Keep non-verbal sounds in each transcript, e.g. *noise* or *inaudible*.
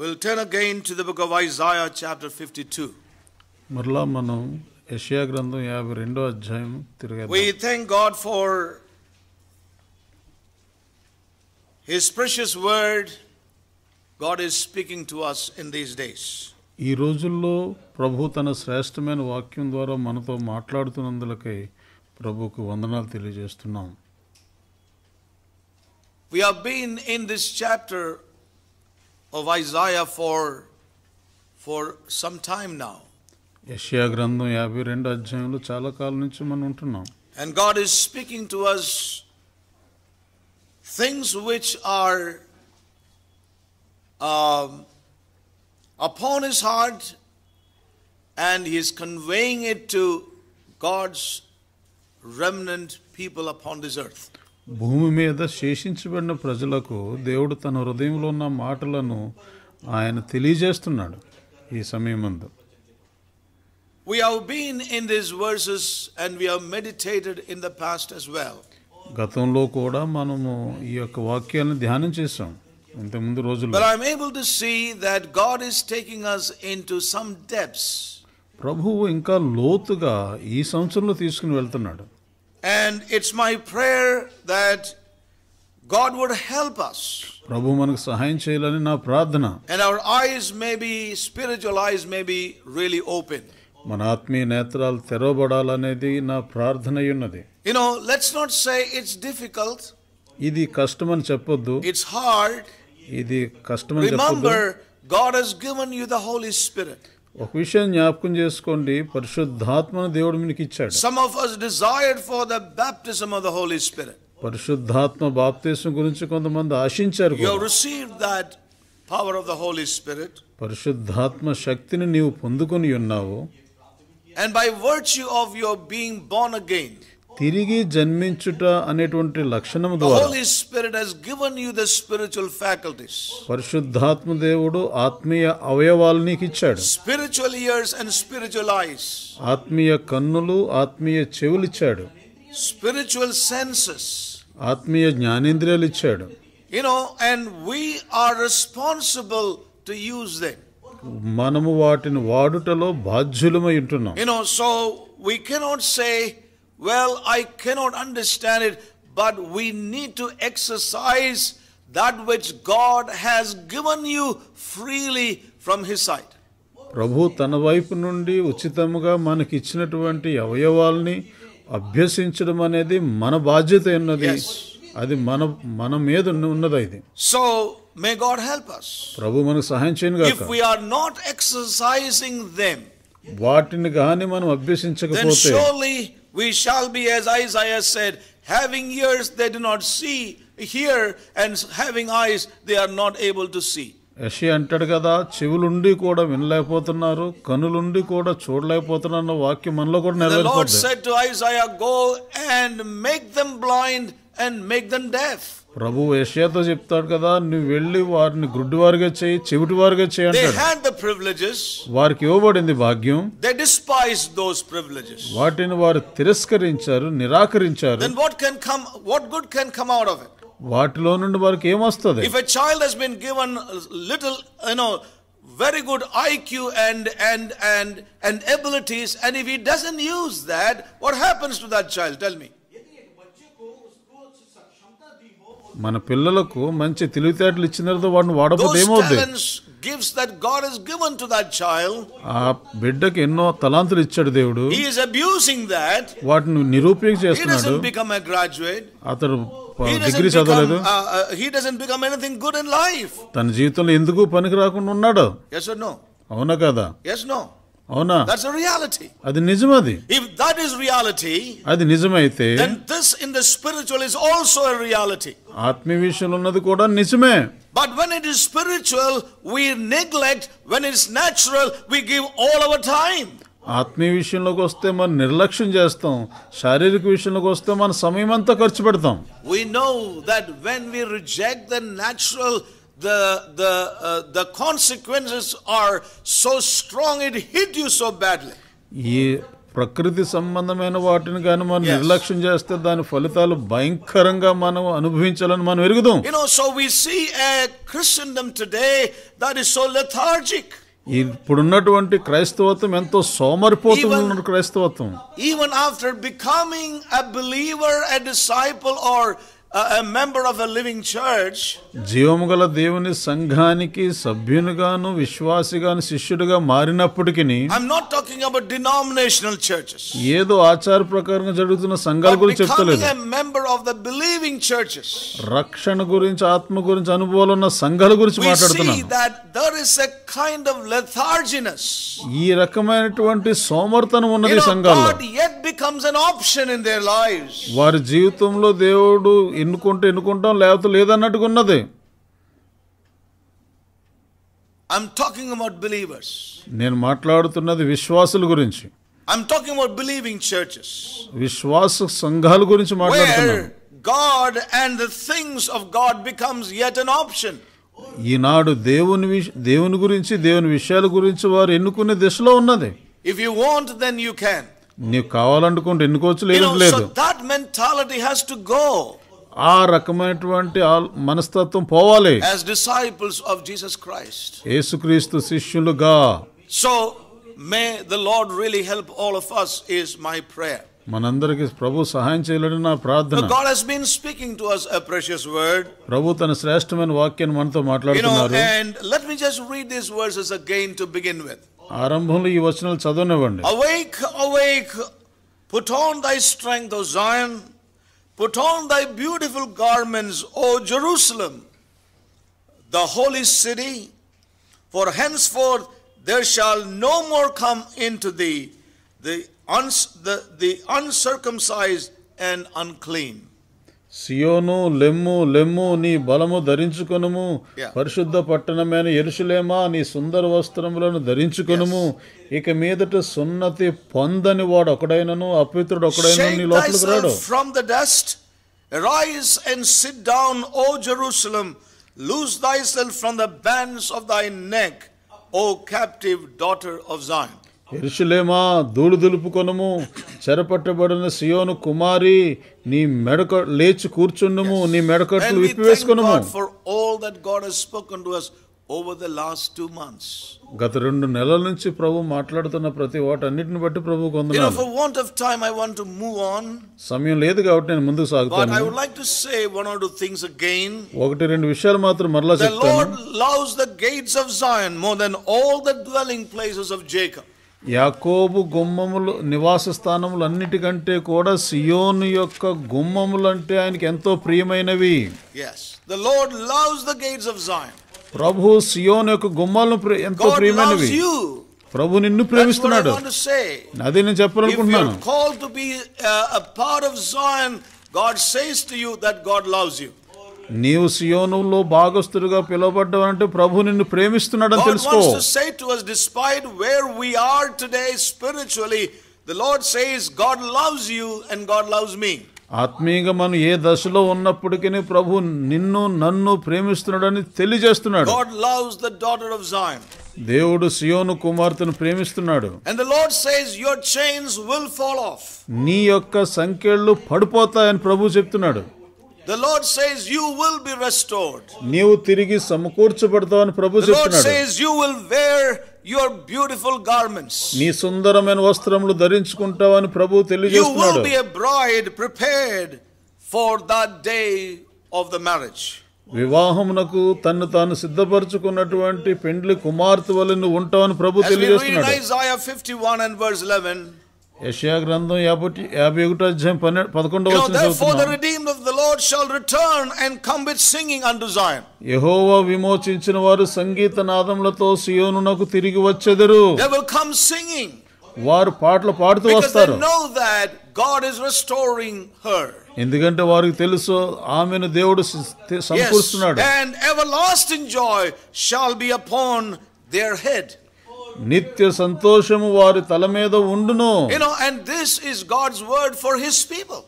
We'll turn again to the book of Isaiah chapter 52. We thank God for his precious word God is speaking to us in these days. We have been in this chapter of Isaiah for, for some time now. And God is speaking to us things which are um, upon his heart and he is conveying it to God's remnant people upon this earth. భూమి మీద శేషించబడిన ప్రజలకు దేవుడు తన హృదయంలో ఉన్న మాటలను ఆయన తెలియజేస్తున్నాడు ఈ సమయమందు We have been in these verses and we have meditated in the past as well. గతంలో కూడా మనము ఈ యొక్క వాక్యాలను ధ్యానం చేసాం ఇంతకుముందు రోజుల్లో But I am able to see that God is taking us into some depths. ప్రభువు ఇంకా లోతుగా ఈ సంవత్సరంలో తీసుకుని వెళ్తున్నాడు And it's my prayer that God would help us. And our eyes may be spiritual eyes may be really open. You know, let's not say it's difficult. ఇది కష్టం అని చెప్పొద్దు. It's hard. ఇది కష్టం Remember God has given you the Holy Spirit. ఒక విషయం జ్ఞాపకం చేసుకోండి పరిశుద్ధాత్మను దేవుడు మీకు ఇచ్చాడు some of us desired for the baptism of the holy spirit పరిశుద్ధాత్మ బాప్తిసం గురించి కొంతమంది ఆశించారు you received that power of the holy spirit పరిశుద్ధాత్మ శక్తిని నీవు పొందుకొని ఉన్నావు and by virtue of your being born again తిరిగి జన్మించుట అనేటువంటి లక్షణం ద్వారా గివెన్ ద స్పిరిచువల్ ఫ్యాకల్టీస్ పరిశుద్ధాత్మ దేవుడు ఆత్మీయ అవయవాలు నీకు ఇచ్చాడు spiritual ears and spiritual eyes ఆత్మీయ కన్నులు ఆత్మీయ చెవులు ఇచ్చాడు స్పిరిచువల్ సెన్సెస్ ఆత్మీయ జ్ఞానేంద్రియాలు ఇచ్చాడు you know and we are responsible to use them మనము వాటిని వాడుటలో బాధ్యులమై ఉంటున్నాం you know no so we cannot say Well, I cannot understand it, but we need to exercise that which God has given you freely from His side. ప్రభు తన వైపు నుండి ఉచితముగా మనకి ఇచ్చినటువంటి అవయవాల్ని అభ్యసించడం అనేది మన బాధ్యత ఉన్నది అది మన మన మీద ఉన్నది ఇది so may God help us ప్రభు మనకు సహాయం చేయను గాక if we are not exercising them వాటిని గాని మనం అభ్యసించకపోతే we shall be, as Isaiah said, having ears they do not see, hear, and having eyes they are not able to see. యషి అంటాడు కదా చెవులుండి కూడా వినలేకపోతున్నారు కనులుండి కూడా చూడలేకపోతున్నారు వాక్యం మనలో కూడా blind and make them deaf. ప్రభు ఏషియాతో చెప్తాడు కదా నువ్వు వెళ్ళి వారిని గుడ్డివారుగా చేయి చెవిటివారుగా చేయండి వారికి ఇవ్వబడింది భాగ్యం దే డిస్పైస్ దోస్ ప్రివిలేజెస్ వాటిని వారు తిరస్కరించారు నిరాకరించారు then what can come what good can come out of it వాటిలో నుండి వారికి ఏమొస్తుంది if a child has been given little you know very good IQ and and and and abilities, and if he doesn't use that, what happens to that child? Tell me. మన పిల్లలకు మంచి తెలివితేటలు ఇచ్చినారో వాడిని వాడకపోతే ఏమవుద్ది gifts that God has given to that child. ఆ బిడ్డకి ఎన్నో తలాంతులు ఇచ్చాడు దేవుడు. He is abusing that. వాటిని నిరూపించేస్తున్నాడు. He doesn't become a graduate. అతడు డిగ్రీ చదవలేదు he doesn't become anything good in life తన జీవితంలో ఎందుకు పనికి రాకుండా ఉన్నాడు yes or no అవునా కదా yes no అవునా దట్స్ రియాలిటీ అది నిజం అది ఇఫ్ దట్ ఇస్ రియాలిటీ అది నిజమైతే then this in the spiritual is also a reality ఆత్మీయ విషయంలో ఉన్నది కూడా నిజమే but when it is spiritual we neglect when it's natural we give all our time ఆత్మీయ విషయంలోకి వస్తే మనం నిర్లక్ష్యం చేస్తాం శారీరక విషయంలోకి వస్తే మన సమయం అంతా ఖర్చు పెడతాం we know that when we reject the natural the, the, uh, the consequences are so strong, it hit you so badly. Yes. You know, so we see a Christendom today that is so lethargic. Even after becoming a believer, a disciple, or a member of a living church జీవము గల దేవుని సంఘానికి సభ్యునిగాను విశ్వాసిగాను శిష్యుడిగా మారినప్పటికీ talking about denominational churches ఏదో ఆచార ప్రకారంగా జరుగుతున్న సంఘాల గురించి చెప్తలేదు member of the believing churches రక్షణ గురించి ఆత్మ గురించి అనుభవాలు ఉన్న సంఘాల గురించి మాట్లాడుతున్నాను that there is a kind of letharginess ఈ రకమైనటువంటి సోమర్తనం ఉన్నది సంఘాలు yet becomes an option in their lives వారి జీవితంలో దేవుడు ఎన్నుకుంటే ఎన్నుకుంటాం లేకపోతే లేదన్నట్టుగా ఉన్నది ఐఎమ్ టాకింగ్ అబౌట్ బిలీవర్స్ నేను మాట్లాడుతున్నది విశ్వాసుల గురించి I'm talking about believing churches విశ్వాస సంఘాల గురించి మాట్లాడుతున్నాను God and the things of God becomes yet an option ఈనాడు దేవుని దేవుని గురించి దేవుని విషయాల గురించి వారు ఎన్నుకునే దిశలో ఉన్నది if you want then you can నీకు కావాలనుకుంటే ఎన్నుకోవచ్చు లేదు లేదు that mentality has to go ఆ రకమైనటువంటి మనస్తత్వం పోవాలి as disciples of Jesus Christ Yesukristu శిష్యులుగా so may the lord really help all of us is my prayer మనందరికి ప్రభు సహాయం చేయలేడని నా ప్రార్థన God has been speaking to us a precious word ప్రభు తన శ్రేష్టమైన వాక్యాన్ని మనతో మాట్లాడుతున్నారు and let me just read these verses again to begin with ఆరంభంలో ఈ వచనాలు చదవనివ్వండి awake awake put on thy strength o zion Put on thy beautiful garments, O Jerusalem, the holy city, for henceforth there shall no more come into thee the, uns the, the uncircumcised and unclean. సియోను లెమ్ము లెమ్ము నీ బలము ధరించుకొనుము పరిశుద్ధ పట్టణమైన ఎరుషులేమా నీ సుందర వస్త్రములను ధరించుకొనుము ఇక మీదట సున్నతి పొందని వాడు ఒకడైనను అపవిత్రుడు ఒకడైనను నీ లోపలికి రాడు from the dust rise and sit down O Jerusalem loose thyself from the bands of thy neck, O captive daughter of Zion. ఎరుషులేమా ధూళి దులుపుకొనము చెరపట్టబడిన సియోను కుమారి నీ మెడక లేచి కూర్చుండము నీ మెడకట్లు విప్పివేసుకొనము గత రెండు నెలల నుంచి ప్రభు మాట్లాడుతున్న ప్రతి వాటన్నిటిని బట్టి ప్రభు సమయం లేదు కాబట్టి నేను ముందుకు సాగుతాను ఒకటి రెండు విషయాలు మాత్రం మరలా చెప్తాను యాకోబు గుమ్మములు నివాస స్థానములు అన్నిటికంటే కూడా సియోను యొక్క గుమ్మములు అంటే ఆయనకి ఎంతో ప్రియమైనవి the loves the gates of ప్రభు సియోన్ యొక్క గుమ్మాలను ఎంతో ప్రియమైనవి ప్రభు నిన్ను ప్రేమిస్తున్నాడు అదే నేను చెప్పాలనుకుంటున్నాను నీవు సియోనులో భాగస్తుడిగా పిలువబడ్డావు అంటే ప్రభు నిన్ను ప్రేమిస్తున్నాడని తెలుసుకో say to us despite where we are today spiritually the lord says god loves you and god loves me ఆత్మీయంగా మనం ఏ దశలో ఉన్నప్పటికీ ప్రభు నిన్ను నన్ను ప్రేమిస్తున్నాడని తెలియజేస్తున్నాడు God loves the daughter of Zion. దేవుడు సియోను కుమార్తెను ప్రేమిస్తున్నాడు And the Lord says your chains will fall off. నీ యొక్క సంఖ్యలు పడిపోతాయని ప్రభు చెప్తున్నాడు The Lord says you will be restored. The Lord says you will wear your beautiful garments. You will be a bride prepared for that day of the marriage. వివాహమునకు తన్ను తాను సిద్ధపరచుకున్నటువంటి పెండ్లి కుమార్తె వలె నువ్వు ఉంటావని ప్రభు తెలియజేస్తున్నాడు. యెషయా గ్రంథం యాభై యాభై ఒకటో అధ్యాయం పన్నెండు పదకొండవ వచనం యెహోవా విమోచించిన వారు సంగీత నాదములతో సియోనునకు తిరిగి వచ్చెదరు దే విల్ కమ్ సింగింగ్ వారు పాటలు పాడుతూ వస్తారు God is restoring her. ఎందుకంటే వారికి తెలుసు ఆమెను దేవుడు సి- Yes, సమకూరుస్తున్నాడు and everlasting joy shall be upon their head. నిత్య సంతోషము వారి తల మీద ఉండును you know and this is god's word for his people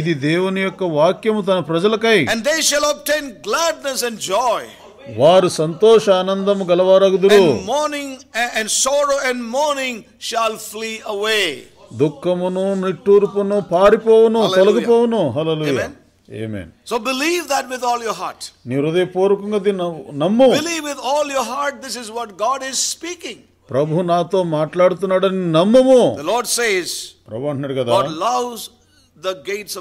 ఇది దేవుని యొక్క వాక్యము తన ప్రజలకై and they shall obtain gladness and joy వారు సంతోష గలవారగుదురు and sorrow and mourning shall flee away దుఃఖమును నిట్టూర్పును పారిపోవును తొలగిపోవును హల్లెలూయా Amen. So believe that with all your heart. Believe with all your heart this is what God is speaking. ప్రభు నాతో మాట్లాడుతున్నాడని నమ్మము lord says ప్రభు కదా God the gates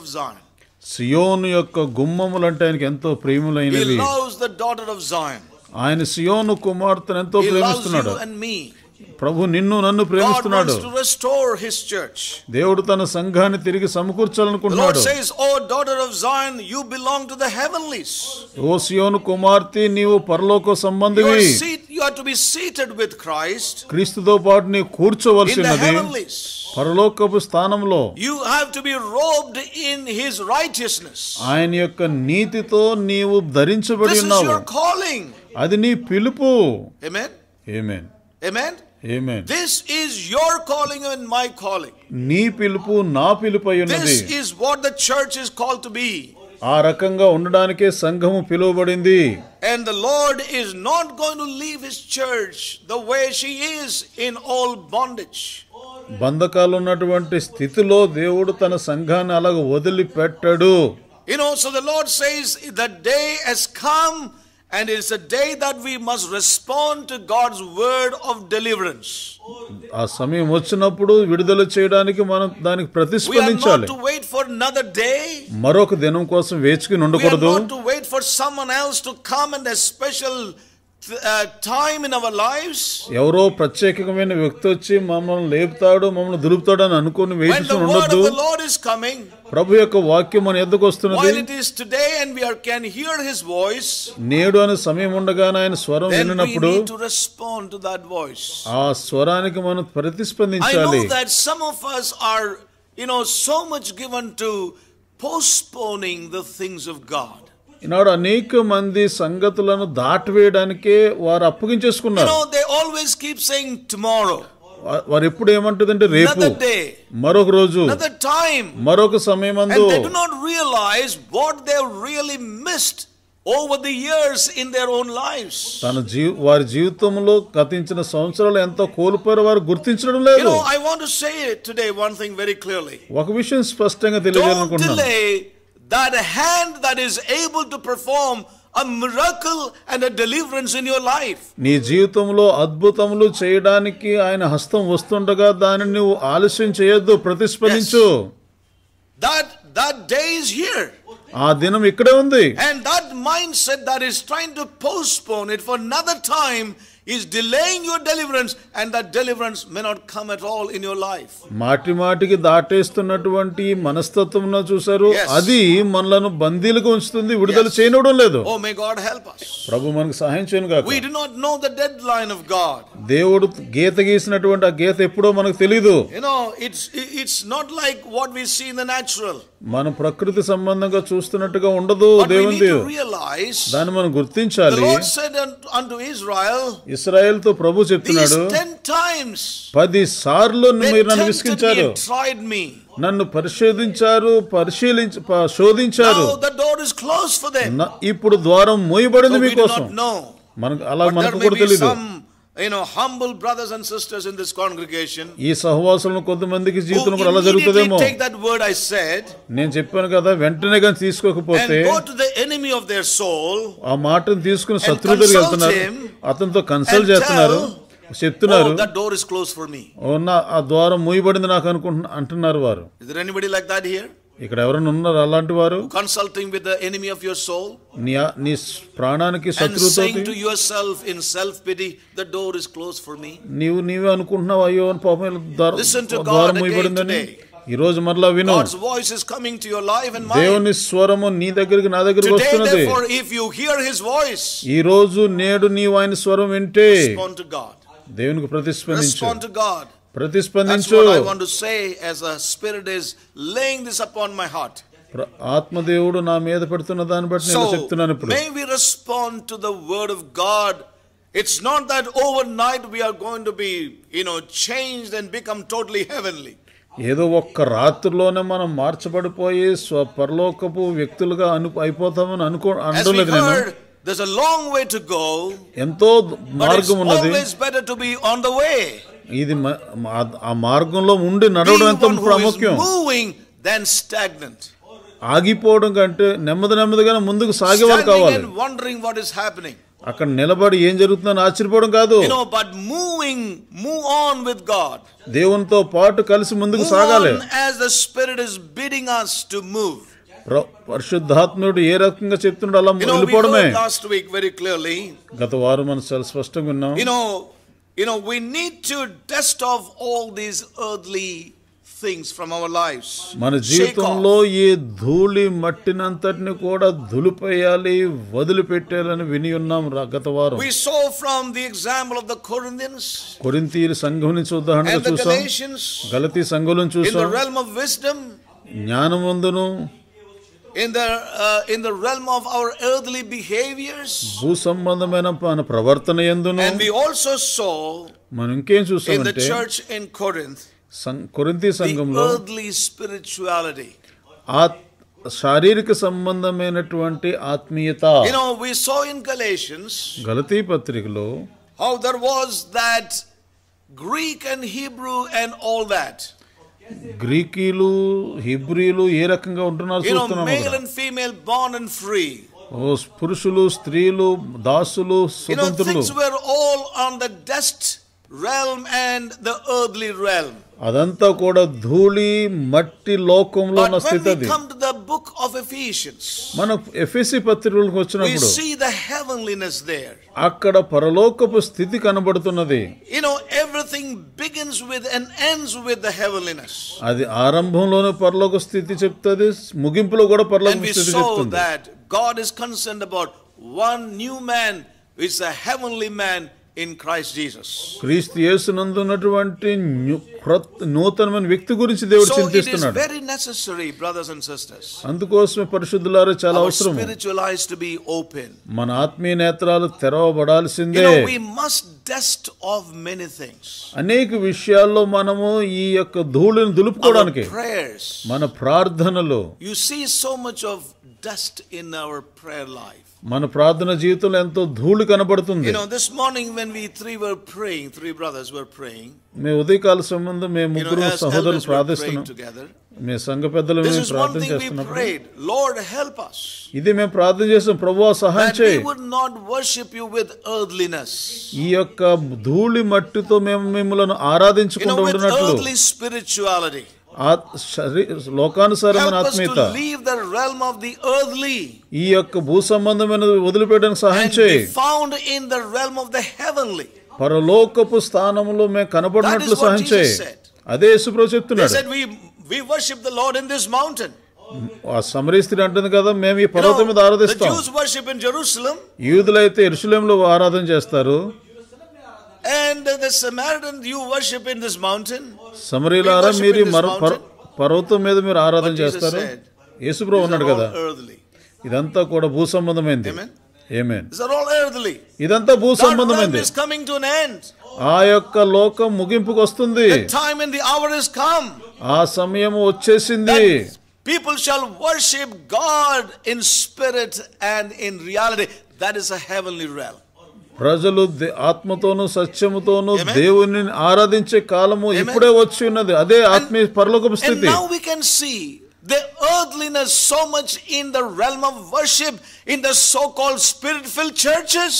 యొక్క గుమ్మములు అంటే ఆయనకి ఎంతో ప్రేములైనవి హి ఆయన సియోను కుమార్తెను ఎంతో ప్రేమిస్తున్నాడు ప్రభు నిన్ను నన్ను ప్రేమిస్తున్నాడు దేవుడు తన సంఘాన్ని తిరిగి సమకూర్చాలనుకుంటున్నాడు ఓ డాటర్ హెవెన్లీస్ ఓ సియోను కుమార్తె నీవు పరలోక సంబంధివి you have to be seated with Christ. క్రీస్తుతో పాటు నీ you have to be robed in his righteousness ఆయన యొక్క this is your calling అది amen amen amen This is your calling and my calling. This is what the church is called to be. ఆ రకంగా ఉండడానికే సంఘము పిలువబడింది and the lord is not going to leave his church the way she is in all bondage బంధకాలు ఉన్నటువంటి స్థితిలో దేవుడు తన సంఘాన్ని అలాగ వదిలిపెట్టడు you know so the lord says the day has come And it's a day that we must respond to God's word of deliverance. ఆ సమయం వచ్చినప్పుడు విడుదల చేయడానికి మనం దానికి ప్రతిస్పందించాలి. We are not to wait for another day. మరొక దినం కోసం వేచి ఉండకూడదు. We are not to wait for someone else to come and a special Uh, time in our lives evaro pratyekamaina vyakti vachi mammalu leptadu mammalu duruptadu ani anukoni vedisu unnadu the lord is coming prabhu yokka vakyam mana eduku ostunadi while it is today and we are can hear his voice needu ana samayam undagana ayana swaram vinnappudu we need to respond to that voice aa swaraniki manu pratispandinchali i know that some of us are you know so much given to postponing the things of god ఈనాడు అనేక మంది సంగతులను దాటవేయడానికే వారు అప్పగించేసుకున్నారు they always keep saying tomorrow వారు ఎప్పుడు ఏమంటుందంటే రేపు మరొక రోజు టైం మరొక సమయం అందు do not realize what they really missed over the years in their own lifes తన జీవ వారి జీవితంలో గతించిన సంవత్సరాలు ఎంతో కోల్పోయారు వారు గుర్తించడం లేదు I want to say today one thing very clearly ఒక విషయం స్పష్టంగా తెలియజేయాలనుకుంటున్నాను that hand that is able to perform a miracle and a deliverance in your life. నీ జీవితంలో అద్భుతములు చేయడానికి ఆయన హస్తం వస్తుండగా దానిని నువ్వు ఆలస్యం చేయొద్దు ప్రతిస్పందించు That that day is here. ఆ దినం ఇక్కడే ఉంది. And that mindset that is trying to postpone it for another time is delaying your deliverance and that deliverance may not come at all in your life మాటి మాటికి దాటేస్తున్నటువంటి మనస్తత్వం చూసారు అది మనలను బందీలుగా ఉంచుతుంది విడుదల చేయనవడం లేదు oh may God help us ప్రభు మనకు సహాయం చేయను గాక we do not know the deadline of God దేవుడు గీత గీసినటువంటి ఆ గీత ఎప్పుడో మనకు తెలియదు you know it's it's not like what we see in the natural మన ప్రకృతి సంబంధంగా చూస్తున్నట్టుగా ఉండదు దేవుని దాన్ని మనం గుర్తించాలి తో ప్రభు చెప్తున్నాడు పది సార్లు మీరు నన్ను విసిగించారు నన్ను పరిశోధించారు పరిశీలించ శోధించారు ఇప్పుడు ద్వారం మోయబడింది మీకోసం మనకు అలా మనకు కూడా తెలియదు you know, brothers and sisters in this this ఈ సహవాసులను కొంతమందికి జీవితంలో కూడా అలా జరుగుతుందేమో. Take that word I said. నేను చెప్పాను కదా వెంటనే గాని తీసుకోకపోతే and go to the enemy of their ఆ మాటను తీసుకుని శత్రువు దగ్గరికి వెళ్తున్నారు. అతనితో కన్సల్ట్ చేస్తున్నారు. చెప్తున్నారు that door is close for me ఓ ఆ ద్వారం మూయబడింది నాకు అనుకుంటున్నా అంటున్నారు వారు is there anybody like that here ఇక్కడ ఎవరైనా ఉన్నారు అలాంటి వారు consulting with the enemy of your soul నీ ప్రాణానికి శత్రువుతో to your self in self pity the door is close for me నీవు నీవే అనుకుంటున్నావు అయ్యో అని పాపం ద్వారం ముయబడిందని ఈ రోజు మరలా విను God's voice is coming to your life and my దేవుని స్వరము నీ దగ్గరికి నా దగ్గరికి వస్తున్నది if you hear his voice ఈ రోజు నేడు నీవు ఆయన స్వరం వింటే దేవునికి ప్రతిస్పందించు ప్రతిస్పందించు I want to say as the spirit is laying this upon my heart ఆత్మదేవుడు నా మీద పెడుతున్న దాన్ని బట్టి నేను చెప్తున్నాను ఇప్పుడు may we respond to the word of God it's not that over night we are going to be you know changed and become totally heavenly ఏదో ఒక్క రాత్రిలోనే మనం మార్చబడిపోయి స్వపరలోకపు వ్యక్తులుగా అను అయిపోతామని అనుకో అనడం నేను ఎంతో మార్గం ఉన్నది. ఇది ఆ మార్గంలో ఉండి నడవడం ఎంత ప్రాముఖ్యం ఆగిపోవడం కంటే నెమ్మది నెమ్మదిగా ముందుకు సాగేవారు కావాలి వండరింగ్ వాట్ ఇస్ హ్యాపెనింగ్ అక్కడ నిలబడి ఏం జరుగుతుందని ఆశ్చర్యపోవడం కాదు but moving move on with God దేవునితో పాటు కలిసి ముందుకు సాగాలి as the spirit is bidding us to move పరిశుద్ధాత్ముడు ఏ రకంగా చెప్తుండో అలా వెళ్ళిపోవడమే లాస్ట్ వీక్ వెరీ క్లియర్లీ గత వారం మనం చాలా స్పష్టంగా ఉన్నాం you know You know, we need to dust off all these earthly things from our lives. మన జీవితంలో ఈ ధూళి మట్టినంతటిని కూడా వదిలిపెట్టాలని విని ఉన్నాం గత వారం. We saw from the example of the Corinthians. కొరింథీయుల సంఘం నుంచి ఉదాహరణగా చూసాం. గలతీ సంఘం చూసాం. In the realm of wisdom. జ్ఞానమందును in the uh, in the realm of our earthly behaviors భూ సంబంధమైన మన ప్రవర్తన యందును and we also saw in the church in corinth కొరింథీ సంఘంలో earthly spirituality శారీరక సంబంధమైనటువంటి ఆత్మీయత you know we saw in galatians గలతీ పత్రికలో how there was that greek and hebrew and all that గ్రీకీలు హీబ్రీలు ఏ రకంగా ఉంటున్నారు You know, male చూస్తున్నాం and female, born and free. పురుషులు స్త్రీలు దాసులు You know, స్వతంత్రులు things were all on the dust realm and the earthly realm. అదంతా కూడా ధూళి మట్టి లోకంలో ఉన్న స్థితి అది మనం ఎఫ్ఎసి పత్రికలకు వచ్చినప్పుడు అక్కడ పరలోకపు స్థితి కనబడుతున్నది అది ఆరంభంలోనే పరలోక స్థితి చెప్తుంది ముగింపులో కూడా పరలోక స్థితి చెప్తుంది God is concerned about one new man, which is a heavenly man, in Christ Jesus Kristu యేసునందున్నటువంటి నూతనమైన వ్యక్తి గురించి దేవుడు చింతిస్తున్నాడు very necessary brothers and sisters అందుకోసమే పరిశుద్ధులారా చాలా అవసరం spiritual eyes to be open మన ఆత్మీయ నేత్రాలు తెరవబడాల్సిందే we must dust off many things అనేక విషయాల్లో మనము ఈ యొక్క ధూళిని దులుపుకోవడానికి మన ప్రార్థనలో you see so much of dust in our prayer life మన ప్రార్థన జీవితంలో ఎంతో ధూళి కనబడుతుంది you know this morning three we praying were మే ఉదయకాల సంబంధం మేము ముగ్గురు సహోదరులు ప్రార్థిస్తున్నాం మే సంఘ పెద్దలు మేము ప్రార్థన చేస్తున్నాం లార్డ్ హెల్ప్ us ఇది మేము ప్రార్థన చేసాం ప్రభువా సహాయం చేయి we would not worship ఈ యొక్క ధూళి మట్టితో మేము మిమ్మల్ని ఆరాధించుకుంటూ ఉండినట్లు లోకానుసారమైన ఆత్మీయత ఈ యొక్క భూ సంబంధమైన వదిలిపెట్టడానికి సహాయం చేయి found in the realm of the heavenly పరలోకపు స్థానంలో మేము కనబడినట్లు సహాయం చేయి అదే యేసుప్రభు చెప్తున్నాడు we worship the lord in ఆ సమరీ స్త్రీ అంటుంది కదా మేము ఈ పర్వతం మీద ఆరాధిస్తాం యూదులైతే ఆరాధన చేస్తారు And the Samaritan you worship in this mountain. సమరీలారా మీరు పర్వతం మీద మీరు ఆరాధన చేస్తారు యేసుప్రభు ఉన్నాడు కదా ఇదంతా కూడా భూ సంబంధమైంది ఇదంతా భూ సంబంధమైంది ఆ యొక్క లోకం ముగింపుకు వస్తుంది ఆ సమయం వచ్చేసింది people shall worship God in spirit and in reality that is a heavenly reality ప్రజలు ఆత్మతోనూ సత్యముతోనూ దేవుని ఆరాధించే కాలము ఇప్పుడే వచ్చి ఉన్నది అదే ఆత్మీయ పరలోకపు స్థితి The earthliness so much in the realm of worship in the so-called spirit-filled churches.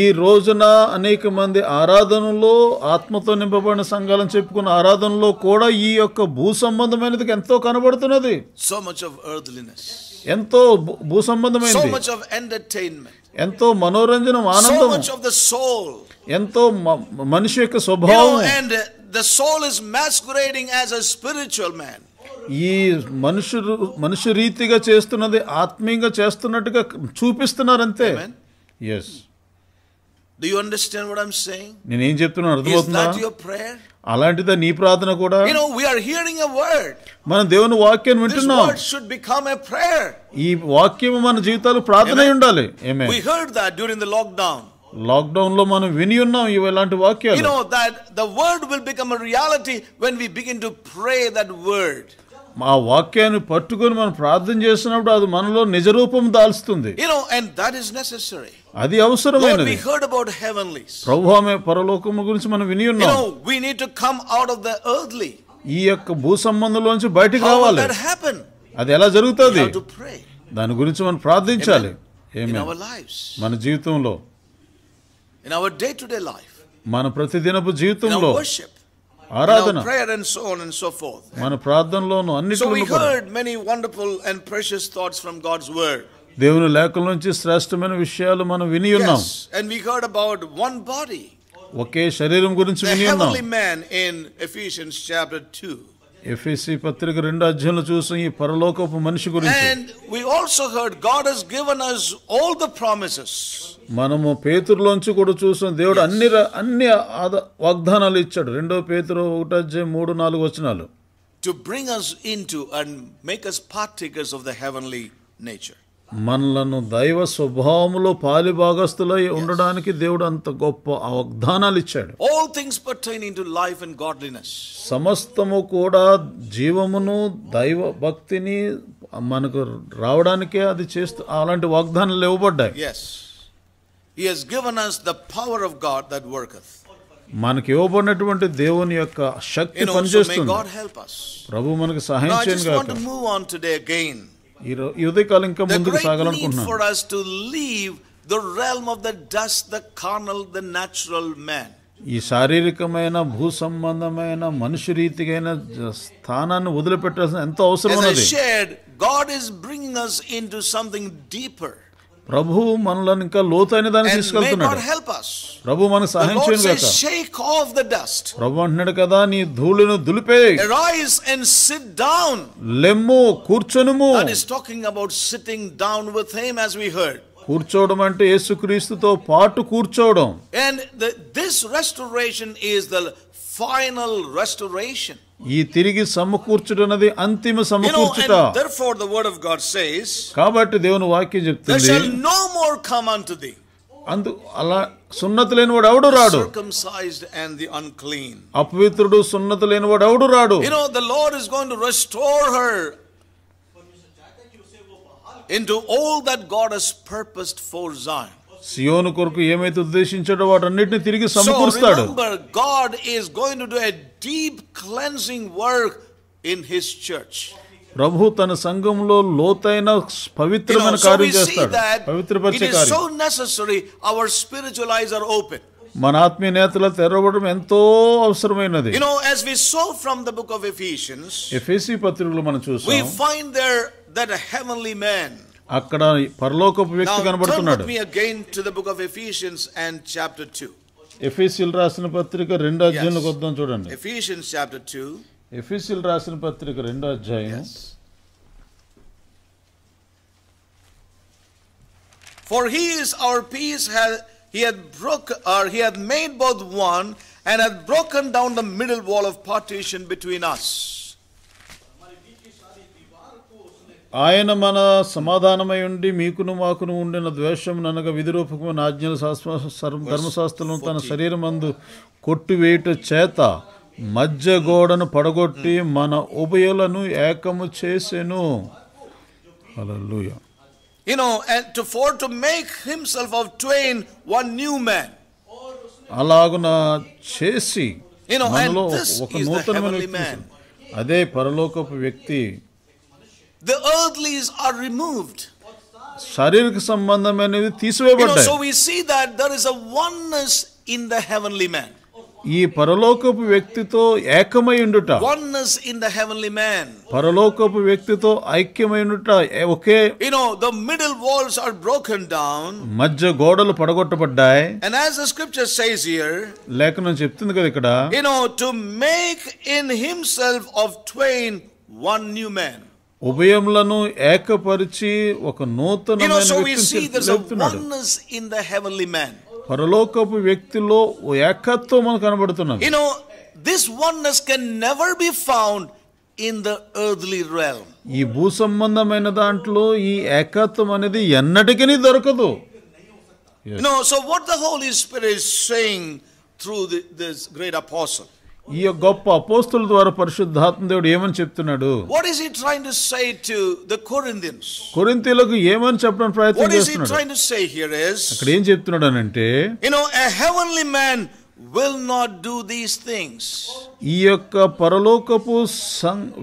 ఈ రోజున అనేక మంది ఆరాధనలో ఆత్మతో నింపబడిన సంఘాలను చెప్పుకున్న ఆరాధనలో కూడా ఈ యొక్క భూ సంబంధమైనది ఎంతో కనబడుతున్నది సో మచ్ ఆఫ్ ఎర్త్లీనెస్ ఎంతో భూ సంబంధమైన సో మచ్ ఆఫ్ ఎంటర్టైన్మెంట్ ఎంతో మనోరంజనం ఆనందం ఎంతో మనిషి యొక్క స్వభావం and the soul is masquerading as a spiritual man ఈ మనుషులు మనుషు రీతిగా చేస్తున్నది ఆత్మీయంగా చేస్తున్నట్టుగా చూపిస్తున్నారు అంతే yes do you understand what I am saying నేను ఏం చెప్తున్నాను అర్థమవుతుందా అలాంటిదే నీ ప్రార్థన కూడా you know we are hearing a word మనం దేవుని వాక్యం వింటున్నాం this word should become a prayer ఈ వాక్యం మన జీవితాలు ప్రార్థనై ఉండాలి amen we heard that during the lockdown lockdown లో మనం విని ఉన్నాం ఈ ఇలాంటి వాక్యాలు you know that the word will become a reality when we begin to pray that word మా వాక్యాన్ని పట్టుకొని మనం ప్రార్థన చేసినప్పుడు అది మనలో నిజ రూపం దాల్చుతుంది you know and that is necessary అది అవసరమైన ప్రభావమే పరలోకము గురించి మనం విని ఉన్నాం ఈ యొక్క భూ సంబంధంలోంచి బయటికి రావాలి అది ఎలా జరుగుతుంది దాని గురించి మనం ప్రార్థించాలి మన జీవితంలో మన ప్రతి జీవితంలో ఆరాధన మన ప్రార్థనలోను అన్ని వర్డ్ దేవుని లేఖల నుంచి శ్రేష్టమైన విషయాలు మనం విని ఉన్నాం Yes, and we heard about one body. ఒకే శరీరం గురించి The విని ఉన్నాం heavenly man in Ephesians chapter 2. ఎఫ్ఎసి పత్రిక రెండు అధ్యాయంలో చూసాం ఈ పరలోకపు మనిషి గురించి And we also heard God has given us all the promises. మనము పేతురులోంచి కూడా చూసాం దేవుడు అన్ని ర- అన్ని ఆద- వాగ్దానాలు ఇచ్చాడు రెండో పేతురు ఒకటో అధ్యాయం మూడు నాలుగు వచనాలు to bring us into and make us partakers of the heavenly nature. మనలను దైవ స్వభావములో పాలి భాగస్థులై ఉండడానికి దేవుడు అంత గొప్ప వాగ్దానాలు ఇచ్చాడు all things pertaining to life and godliness సమస్తము కూడా జీవమును దైవ భక్తిని మనకు రావడానికే అది చేస్తూ అలాంటి వాగ్దానాలు ఇవ్వబడ్డాయి yes he has given us the power of god that మనకి ఇవ్వబడినటువంటి దేవుని యొక్క శక్తి పనిచేస్తుంది ప్రభు మనకు సహాయం చేయండి ఈ ఉదయకాలం ఇంకా ముందుకు సాగాలనుకుంటున్నాను ఈ శారీరకమైన భూ సంబంధమైన మనుషు రీతికైన స్థానాన్ని ఎంతో అవసరం God is bring us in deeper ప్రభు మనలను ఇంకా లోతైన దాన్ని తీసుకెళ్తున్నాడు ప్రభు మనకు సహాయం చేయను గాక షేక్ ఆఫ్ ద డస్ట్ ప్రభు అంటున్నాడు కదా నీ ధూళిను దులిపే రైస్ అండ్ సిట్ డౌన్ లెమ్ము కూర్చొనుము that is talking about sitting down with him as we heard కూర్చోవడం అంటే యేసుక్రీస్తుతో పాటు కూర్చోవడం and this restoration is the final restoration ఈ తిరిగి సమకూర్చుటన్నది అంతిమ సమకూర్చుట therefore the word of god says కాబట్టి దేవుని వాక్యం చెప్తుంది there shall no more come unto thee అందు అలా సున్నతి లేనివాడు ఎవడు రాడు circumcised and the unclean అపవిత్రుడు సున్నతి లేనివాడు ఎవడు రాడు you know the lord is going to restore her into all that god has purposed for zion సియోను కొరకు ఏమైతే ఉద్దేశించాడో వాటన్నిటిని తిరిగి సమకూరుస్తాడు God is going to do a deep cleansing work in his church. ప్రభు తన సంఘంలో లోతైన పవిత్రమైన కార్యం చేస్తాడు పవిత్రపరిచే కార్యం so necessary our spiritual eyes are open మన ఆత్మీయ నేతలు తెరవడం ఎంతో అవసరమైనది you know as we so from the book of Ephesians ఎఫీసీ పత్రికలో మనం చూస్తాం we find there that heavenly man అక్కడ పరలోకపు వ్యక్తి కనబడుతున్నాడు మీ again to the book of Ephesians and chapter 2 ఎఫీసీలు రాసిన పత్రిక రెండో అధ్యాయంలోకి చూడండి ఎఫీషియన్స్ చాప్టర్ 2 ఎఫీసీలు రాసిన పత్రిక రెండో అధ్యాయం For he is our peace, he had broke, or he made both one, and had broken down the middle wall of partition between us. ఆయన మన సమాధానమై ఉండి మీకును మాకును ఉండిన ద్వేషం అనగా విధిరూపకమైన ఆజ్ఞల శాస్త్ర ధర్మశాస్త్రం తన శరీరమందు కొట్టివేయుట చేత మధ్య గోడను పడగొట్టి మన ఉభయలను ఏకము చేసెను హల్లెలూయా you know, and to for to make himself of twain one new man. అలాగున చేసి మనలో ఒక నూతనమైన అదే పరలోకపు వ్యక్తి the earthlies are removed. शारीरिक संबंध मैंने तीसवेपट्ट है. So we see that there is a oneness in the heavenly man. ఈ పరలోకపు వ్యక్తితో ఏకమై ఉండుట oneness in the heavenly man పరలోకపు వ్యక్తితో ఐక్యమై ఉండుట okay you know the middle walls are broken down మధ్య గోడలు పడగొట్టబడ్డాయి and as the scripture says here లేఖనం చెప్తుంది కదా ఇక్కడ you know to make in himself of twain one new man ఉభయములను ఏకపరిచి ఒక నూతన పరలోకపు వ్యక్తిలో ఏకత్వం మనకు కనబడుతున్నది you know this oneness can never be found in the earthly realm ఈ భూ సంబంధమైన దాంట్లో ఈ ఏకత్వం అనేది ఎన్నటికీ దొరకదు no so what the Holy Spirit saying through this great apostle ఈ గొప్ప అపోస్తుల ద్వారా పరిశుద్ధాత్మ దేవుడు ఏమని చెప్తున్నాడు what is he trying to say to the Corinthians ఏమని చెప్పడానికి ప్రయత్నం చేస్తున్నాడు what is he trying to say here is అక్కడ ఏం చెప్తున్నాడు అంటే you know a heavenly man will not do these things ఈ యొక్క పరలోకపు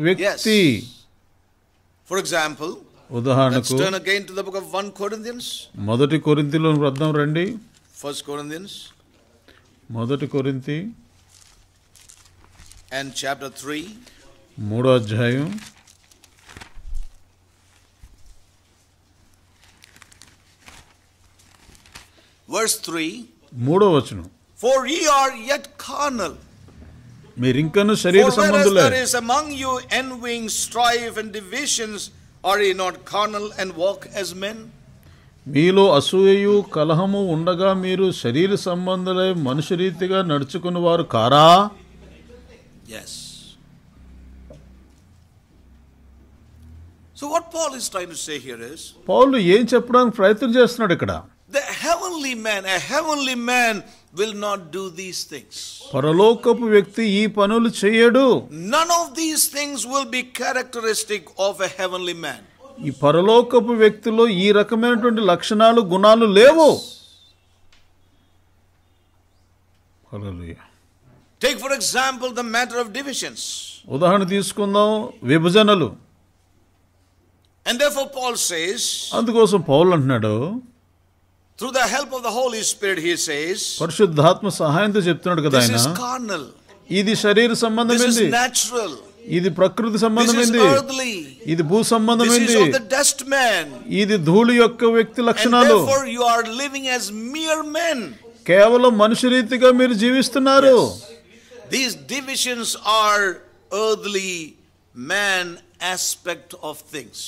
వ్యక్తి ఫర్ ఎగ్జాంపుల్ ఉదాహరణకు turn again to the book of 1 Corinthians మొదటి కొరింథీయులకు వద్దాం రండి ఫస్ట్ కొరింథియన్స్ మొదటి కొరింథీ and chapter 3 మూడో అధ్యాయం verse 3 మూడో వచనం for ye are yet carnal మీరింకను శరీర సంబంధులే there is among you envying strife and divisions are ye not carnal and walk as men మీలో అసూయయు కలహము ఉండగా మీరు శరీర సంబంధులై మనుషు రీతిగా నడుచుకున్నవారు కారా Yes. So what Paul is trying to say here is Paul em cheppadaniki prayatnam chestunnadu ikkada the heavenly man a heavenly man will not do these things paralokapu vyakti ee panulu cheyadu none of these things will be characteristic of a heavenly man ఈ పరలోకపు వ్యక్తిలో ఈ రకమైనటువంటి లక్షణాలు గుణాలు లేవు Hallelujah. Take for example the matter of divisions ఉదాహరణ తీసుకుందాం విభజనలు అండ్ దేర్ఫోర్ పాల్ సేస్ అందుకోసం పౌల్ అంటున్నాడు through the help of the Holy Spirit he says పరిశుద్ధాత్మ సహాయంతో చెప్తున్నాడు కదా ఆయన కార్నల్ ఇది శరీర సంబంధమైంది నేచురల్ ఇది ప్రకృతి సంబంధమైంది ఇది భూ సంబంధమైంది ఇది ధూళి యొక్క వ్యక్తి లక్షణాలు ఆర్ లివింగ్ మియర్ మెన్ కేవలం మనిషి రీతిగా మీరు జీవిస్తున్నారు these divisions are earthly man aspect of things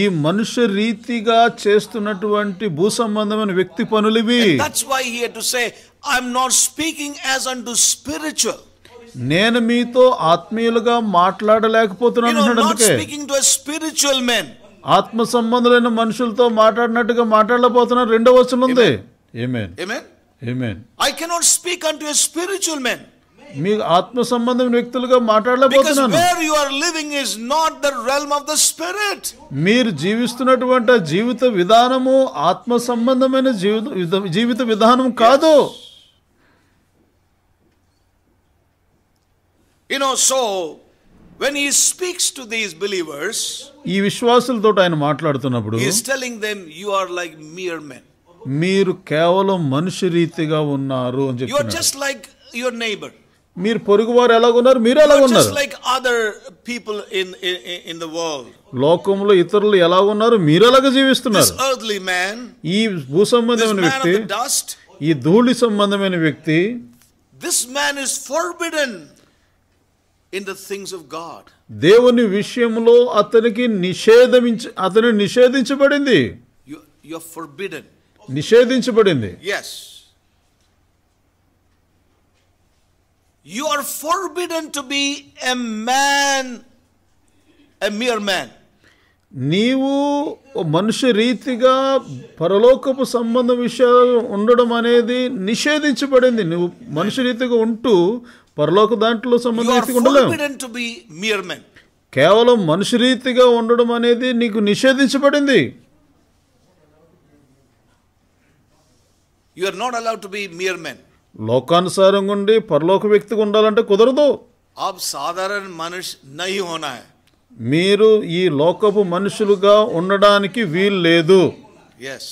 ఈ మనుష్య రీతిగా చేస్తున్నటువంటి భూ సంబంధమైన వ్యక్తి పనులు ఇవి that's why here to say I am not speaking as unto spiritual నేను మీతో ఆత్మీయులుగా మాట్లాడలేకపోతున్నాను అందుకే స్పీకింగ్ టు స్పిరిచువల్ మెన్ ఆత్మ సంబంధులైన మనుషులతో మాట్లాడినట్టుగా మాట్లాడలేకపోతున్నాను రెండో వచనం ఉంది amen amen amen I cannot speak unto spiritual men మీకు ఆత్మ సంబంధమైన వ్యక్తులుగా మాట్లాడలేకపోతున్నాను where you are living is not the realm of the spirit మీరు జీవిస్తున్నటువంటి జీవిత విధానము ఆత్మ సంబంధమైన జీవిత జీవిత విధానం కాదు you know so when he speaks to these believers ఈ విశ్వాసులతో ఆయన మాట్లాడుతున్నప్పుడు he is telling them you are like mere men మీరు కేవలం మనిషి రీతిగా ఉన్నారు అని చెప్తున్నారు you are just like your neighbor మీరు పొరుగువారు ఎలాగున్నారు మీరు ఎలాగున్నారు like other people in in the world లోకంలో ఇతరులు ఎలా ఉన్నారు మీరు ఎలాగ జీవిస్తున్నారు ఎర్త్లీ మ్యాన్ ఈ భూ సంబంధమైన వ్యక్తి డస్ట్ ఈ ధూళి సంబంధమైన వ్యక్తి this man is forbidden in the things of God దేవుని విషయంలో అతనికి నిషేధించ అతను నిషేధించబడింది యు ఆర్ నిషేధించబడింది yes you are forbidden to be a man a mere man నీవు మనిషి రీతిగా పరలోకపు సంబంధ విషయాలు ఉండడం అనేది నిషేధించబడింది నువ్వు మనిషి రీతిగా ఉంటూ పరలోక దాంట్లో సంబంధ కేవలం మనిషి రీతిగా ఉండడం అనేది నీకు నిషేధించబడింది you are not allowed to be mere men లోకానుసారంగా ఉండి పరలోక వ్యక్తిగా ఉండాలంటే కుదరదు సాధారణ మనిషి నహి హోనా మీరు ఈ లోకపు మనుషులుగా ఉండడానికి వీలు లేదు ఎస్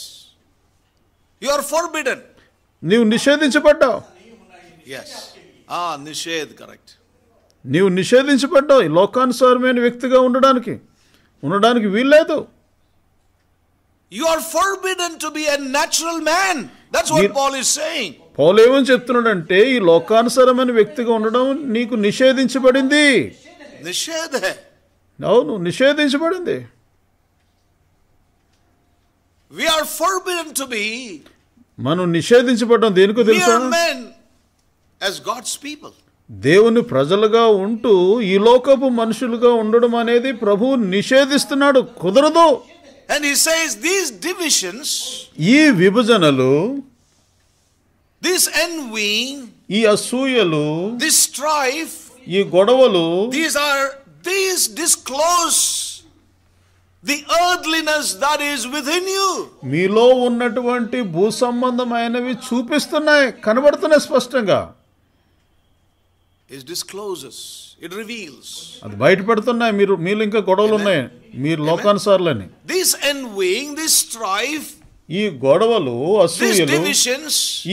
యు ఆర్ ఫోర్బిడెన్ నీవు నిషేధించబడ్డావు ఎస్ ఆ నిషేధ్ కరెక్ట్ నీవు నిషేధించబడ్డావు లోకానుసారమైన వ్యక్తిగా ఉండడానికి ఉండడానికి వీల్లేదు you are forbidden to be a natural man that's what Paul is saying పౌలేమని చెప్తున్నాడంటే ఈ లోకానుసరమైన వ్యక్తిగా ఉండడం నీకు నిషేధించబడింది నిషేధ అవును నిషేధించబడింది వి ఆర్ టు మనం నిషేధించబడడం దేనికో తెలుసా దేవుని ప్రజలుగా ఉంటూ ఈ లోకపు మనుషులుగా ఉండడం అనేది ప్రభు నిషేధిస్తున్నాడు కుదరదు అండ్ దీస్ ఈ విభజనలు దిస్ ఎన్వి ఈ అసూయలు దిస్ స్ట్రైఫ్ ఈ గొడవలు these are these disclose the earthliness that is within you మీలో ఉన్నటువంటి భూ సంబంధమైనవి చూపిస్తున్నాయి కనబడుతున్నాయి స్పష్టంగా ఇట్ డిస్క్లోజెస్ ఇట్ రివీల్స్ అది బయట మీరు మీలో ఇంకా గొడవలు ఉన్నాయి మీరు లోకానుసారులని దిస్ ఎన్వింగ్ దిస్ స్ట్రైఫ్ ఈ గొడవలు అసూయలు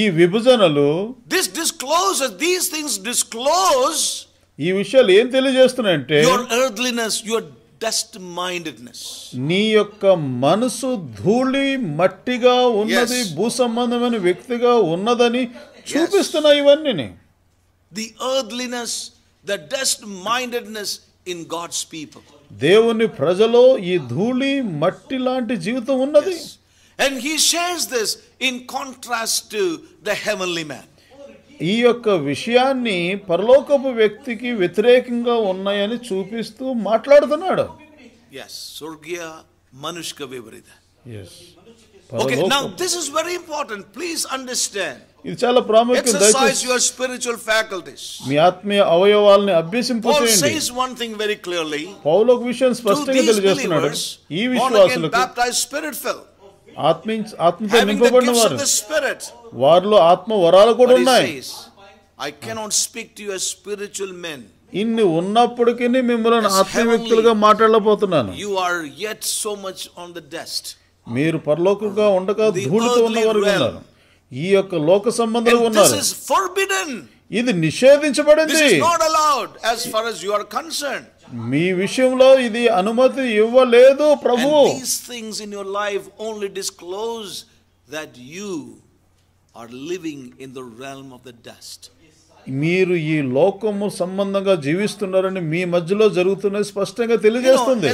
ఈ విభజనలు this disclose these things disclose ఈ విషయాలు ఏం తెలియజేస్తున్నాయంటే your earthliness your dust mindedness నీ యొక్క మనసు ధూళి మట్టిగా ఉన్నది భూ సంబంధమైన వ్యక్తిగా ఉన్నదని చూపిస్తున్నాయి ఇవన్నీ the earthliness the dust mindedness in God's people దేవుని ప్రజలో ఈ ధూళి మట్టి లాంటి జీవితం ఉన్నది and he shares this in contrast to the heavenly man ఈ యొక్క విషయాన్ని పరలోకపు వ్యక్తికి వ్యతిరేకంగా ఉన్నాయని చూపిస్తూ మాట్లాడుతున్నాడు yes స్వర్గీయ మనుష్క విపరీత very ఇది చాలా యువర్ స్పిరిచువల్ ఫ్యాకల్టీస్ మీ ఆత్మీయ వన్ థింగ్ వెరీ క్లియర్లీ ఒక విషయం స్పష్టంగా తెలియజేస్తున్నాడు ఈ విశ్వాసులకు ఆత్మతో నింపబడిన వారు వారిలో ఆత్మ వరాలు కూడా ఉన్నాయి I cannot speak to your spiritual men ఇన్ని ఉన్నప్పటికీ మిమ్మల్ని ఆత్మ వ్యక్తులుగా మాట్లాడలేకపోతున్నాను you are yet so much on the dust మీరు పరలోకంగా ఉండక ధూళితో వారు ఉన్నారు ఈ యొక్క లోక సంబంధాలు ఉన్నారు ఇది నిషేధించబడింది not allowed as far you are మీ విషయంలో ఇది అనుమతి ఇవ్వలేదు ప్రభు things in your life only disclose that you are living in the realm of the dust మీరు ఈ లోకము సంబంధంగా జీవిస్తున్నారని మీ మధ్యలో జరుగుతున్నది స్పష్టంగా తెలియజేస్తుంది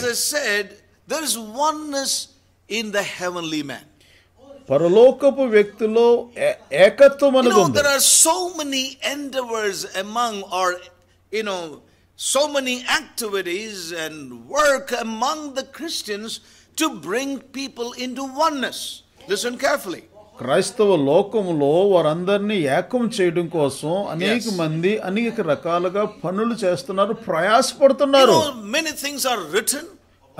ఇన్ ద హెవెన్లీ మ్యాన్ పరలోకపు వ్యక్తిలో ఏకత్వం అనుకుంటారు so many endeavours among are you so many activities and work among the Christians to bring people into oneness. Listen carefully. క్రైస్తవ లోకంలో వారందరినీ ఏకం చేయడం కోసం అనేక మంది అనేక రకాలుగా పనులు చేస్తున్నారు ప్రయాసపడుతున్నారు మెనీ థింగ్స్ ఆర్ రిటన్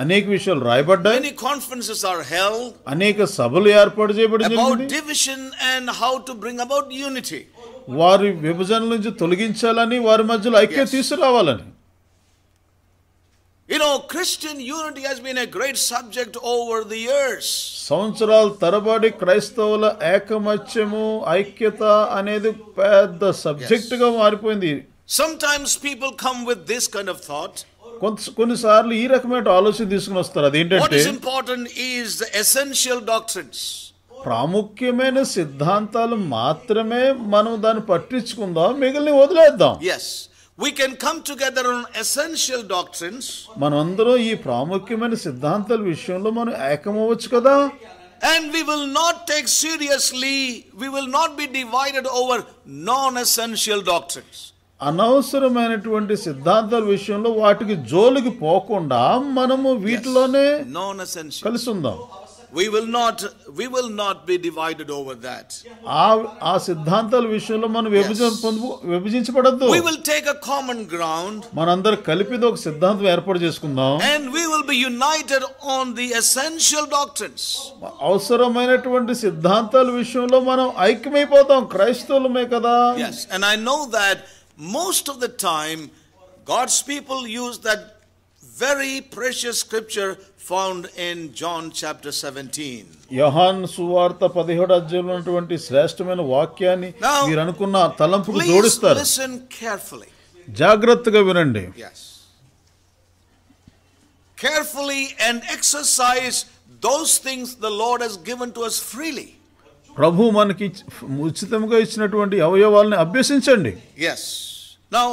అనేక విషయాలు రాయబడ్డాయి మెనీ కాన్ఫరెన్సెస్ ఆర్ హెల్డ్ అనేక సభలు ఏర్పాటు చేయబడి division and how to bring about unity వారి విభజన నుంచి తొలగించాలని వారి మధ్యలో ఐక్యత తీసుకురావాలని You know, Christian unity has been a great subject over the years. సంవత్సరాల తరబడి క్రైస్తవుల ఏకమత్యము ఐక్యత అనేది పెద్ద సబ్జెక్ట్ గా మారిపోయింది Sometimes people come with this kind of thought. కొన్నిసార్లు ఈ రకమైన ఆలోచన తీసుకుని వస్తారు అదేంటంటే important is the essential doctrines ప్రాముఖ్యమైన సిద్ధాంతాలు మాత్రమే మనం దాన్ని పట్టించుకుందాం మిగిలిన వదిలేద్దాం yes we can come together on essential doctrines మనందరం ఈ ప్రాముఖ్యమైన సిద్ధాంతాల విషయంలో మనం ఏకమవచ్చు కదా and we will not take seriously we will not be divided over non essential doctrines అనవసరమైనటువంటి సిద్ధాంతాల విషయంలో వాటికి జోలికి పోకుండా మనము వీటిలోనే నాన్ కలిసి ఉందాం we will not we will not be divided over that we will take a common ground and we will be united on the essential doctrines yes and i know that most of the time god's people use that very precious scripture found in John chapter 17. యహాన్ సువార్త పదిహేడు అధ్యాయంలో ఉన్నటువంటి శ్రేష్టమైన వాక్యాన్ని మీరు అనుకున్న తలంపుకు జోడిస్తారు listen carefully జాగ్రత్తగా వినండి carefully and exercise those things the Lord has given to us freely ప్రభు మనకి ఉచితంగా ఇచ్చినటువంటి అవయవాలను అభ్యసించండి yes now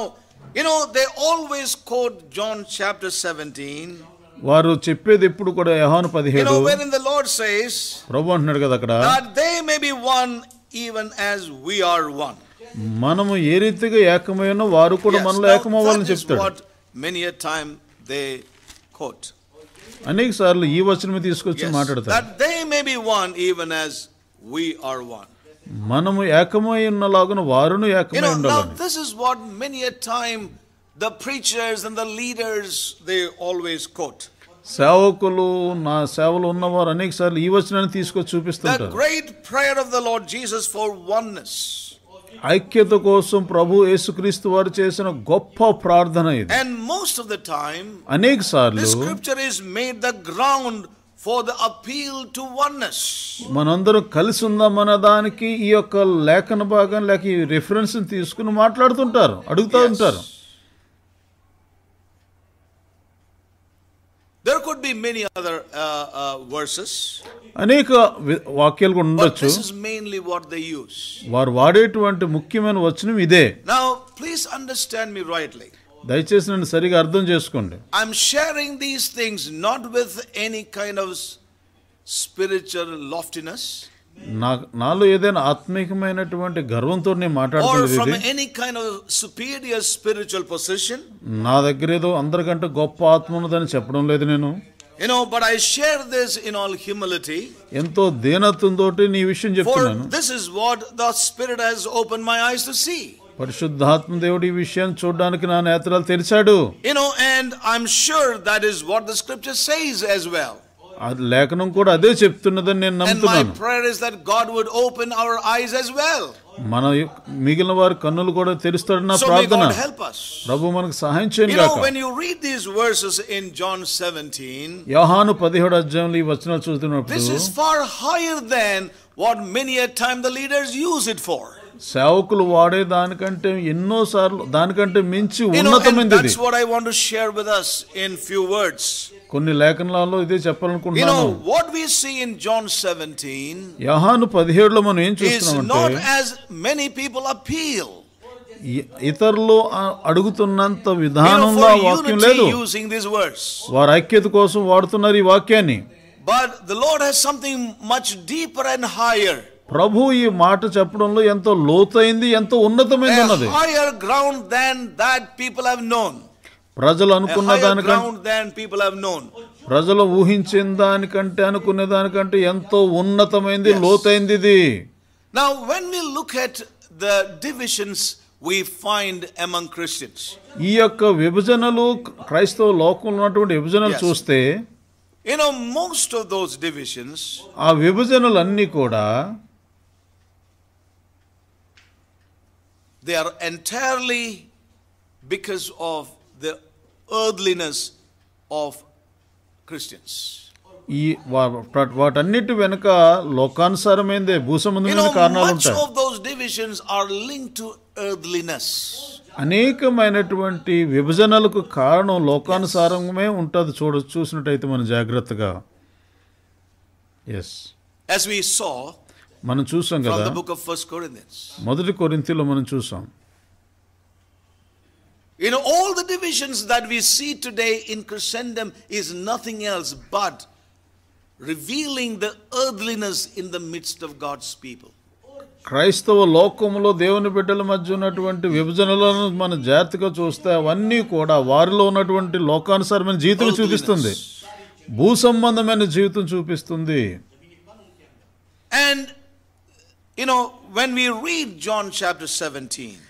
You know, they always quote John chapter 17. వారు చెప్పేది ఎప్పుడు కూడా యహాను పదిహేడు ప్రభు అంటున్నాడు కదా అక్కడ they may be one even as we are one మనము ఏ రీతిగా ఏకమయ్యనో వారు కూడా మనలో ఏకమవ్వాలని చెప్తాడు మెనీ టైమ్ దే కోట్ అనేక సార్లు ఈ వచనమే తీసుకొచ్చి మాట్లాడతారు they may be one even as we are one మనము ఏకమై ఉన్నలాగున వారును ఏకమై ఉండాలి this is what many time the preachers and the leaders they always quote సేవకులు నా సేవలు ఉన్నవారు అనేక సార్లు ఈ వచనాన్ని తీసుకొచ్చి చూపిస్తుంటారు great prayer of the Lord Jesus for oneness ఐక్యత కోసం ప్రభు యేసుక్రీస్తు వారు చేసిన గొప్ప ప్రార్థన ఇది and most of the time అనేక సార్లు scripture is made the ground for the appeal to oneness మనందరం కలిసి ఉందామన్న దానికి ఈ యొక్క లేఖన భాగం లేక ఈ రిఫరెన్స్ తీసుకుని మాట్లాడుతుంటారు అడుగుతూ ఉంటారు there could be many other verses అనేక వాక్యాలు ఉండొచ్చు దిస్ what మెయిన్లీ వారు వాడేటువంటి ముఖ్యమైన వచనం ఇదే now please understand me rightly దయచేసి నన్ను సరిగా అర్థం చేసుకోండి I'm sharing these things not with any kind of spiritual loftiness నా నాలో ఏదైనా ఆత్మీకమైనటువంటి గర్వంతో నేను మాట్లాడుతున్నాను నా దగ్గర ఏదో అందరికంటే గొప్ప ఆత్మ ఉన్నదని చెప్పడం లేదు నేను You know, but I share this in all humility. ఎంతో దీనత్వంతోటి నీ విషయం చెప్తున్నాను. This is what the Spirit has opened my eyes to see. పరిశుద్ధాత్మ దేవుడు ఈ విషయాన్ని చూడడానికి నా నేత్రాలు తెరిచాడు. You know, and I'm sure that is what the Scripture says as well. లేఖనం కూడా అదే చెప్తున్నదని నేను నమ్ముతున్నాను that God would open our eyes as well. మన మిగిలిన వారి కన్నులు కూడా తెరుస్తాడు నా ప్రార్థన ప్రభు మనకు సహాయం చేయండి గాక when you read these verses in John 17 యోహాను 17 అధ్యాయంలో ఈ వచనాలు చూస్తున్నప్పుడు this is far higher than what many a time the leaders use it for సేవకులు వాడే దానికంటే ఎన్నో సార్లు దానికంటే మించి ఉన్నతమైనది that's what I want to share with us in few words కొన్ని లేఖనాలలో ఇదే చెప్పాలనుకుంటున్నాను what we see in John 17 యోహాను 17 లో మనం ఏం చూస్తున్నాం not as many people appeal ఇతరులు అడుగుతున్నంత విధానంలో వాక్యం లేదు వారు ఐక్యత కోసం వాడుతున్నారు ఈ వాక్యాన్ని but the Lord has something much deeper and higher ప్రభు ఈ మాట చెప్పడంలో ఎంతో లోతైంది ఎంతో ఉన్నతమైనది higher ground then that people have known ప్రజలు అనుకున్న దానికంటే ప్రజలు ఊహించిన దానికంటే అనుకునే దానికంటే ఎంతో ఉన్నతమైంది లోతైంది ఇది now when you look at the divisions we find among Christians ఈ యొక్క విభజనలు క్రైస్తవ లోకంలో ఉన్నటువంటి విభజనలు చూస్తే you know most of those divisions ఆ విభజనలన్నీ కూడా they are entirely because of earthliness of Christians ఈ వాటన్నిటి వెనుక లోకానుసారమైందే భూసంబంధమైన కారణాలు ఉంటాయి divisions are link to earthliness అనేకమైనటువంటి విభజనలకు కారణం లోకానుసారమే ఉంటుంది చూడ చూసినట్టయితే మనం జాగ్రత్తగా ఎస్ యాస్ వి సా మనం చూసాం కదా బుక్ ఆఫ్ ఫస్ట్ కొరింథియన్స్ మొదటి కొరింథీలో మనం చూసాం You know, all the divisions that we see today in Christendom is nothing else but revealing the earthliness in the midst of God's people. క్రైస్తవ లోకంలో దేవుని బిడ్డల మధ్య ఉన్నటువంటి విభజనలను మనం జాగ్రత్తగా చూస్తే అవన్నీ కూడా వారిలో ఉన్నటువంటి లోకానుసారమైన జీవితం చూపిస్తుంది భూ సంబంధమైన జీవితం చూపిస్తుంది and you know when we read John chapter seventeen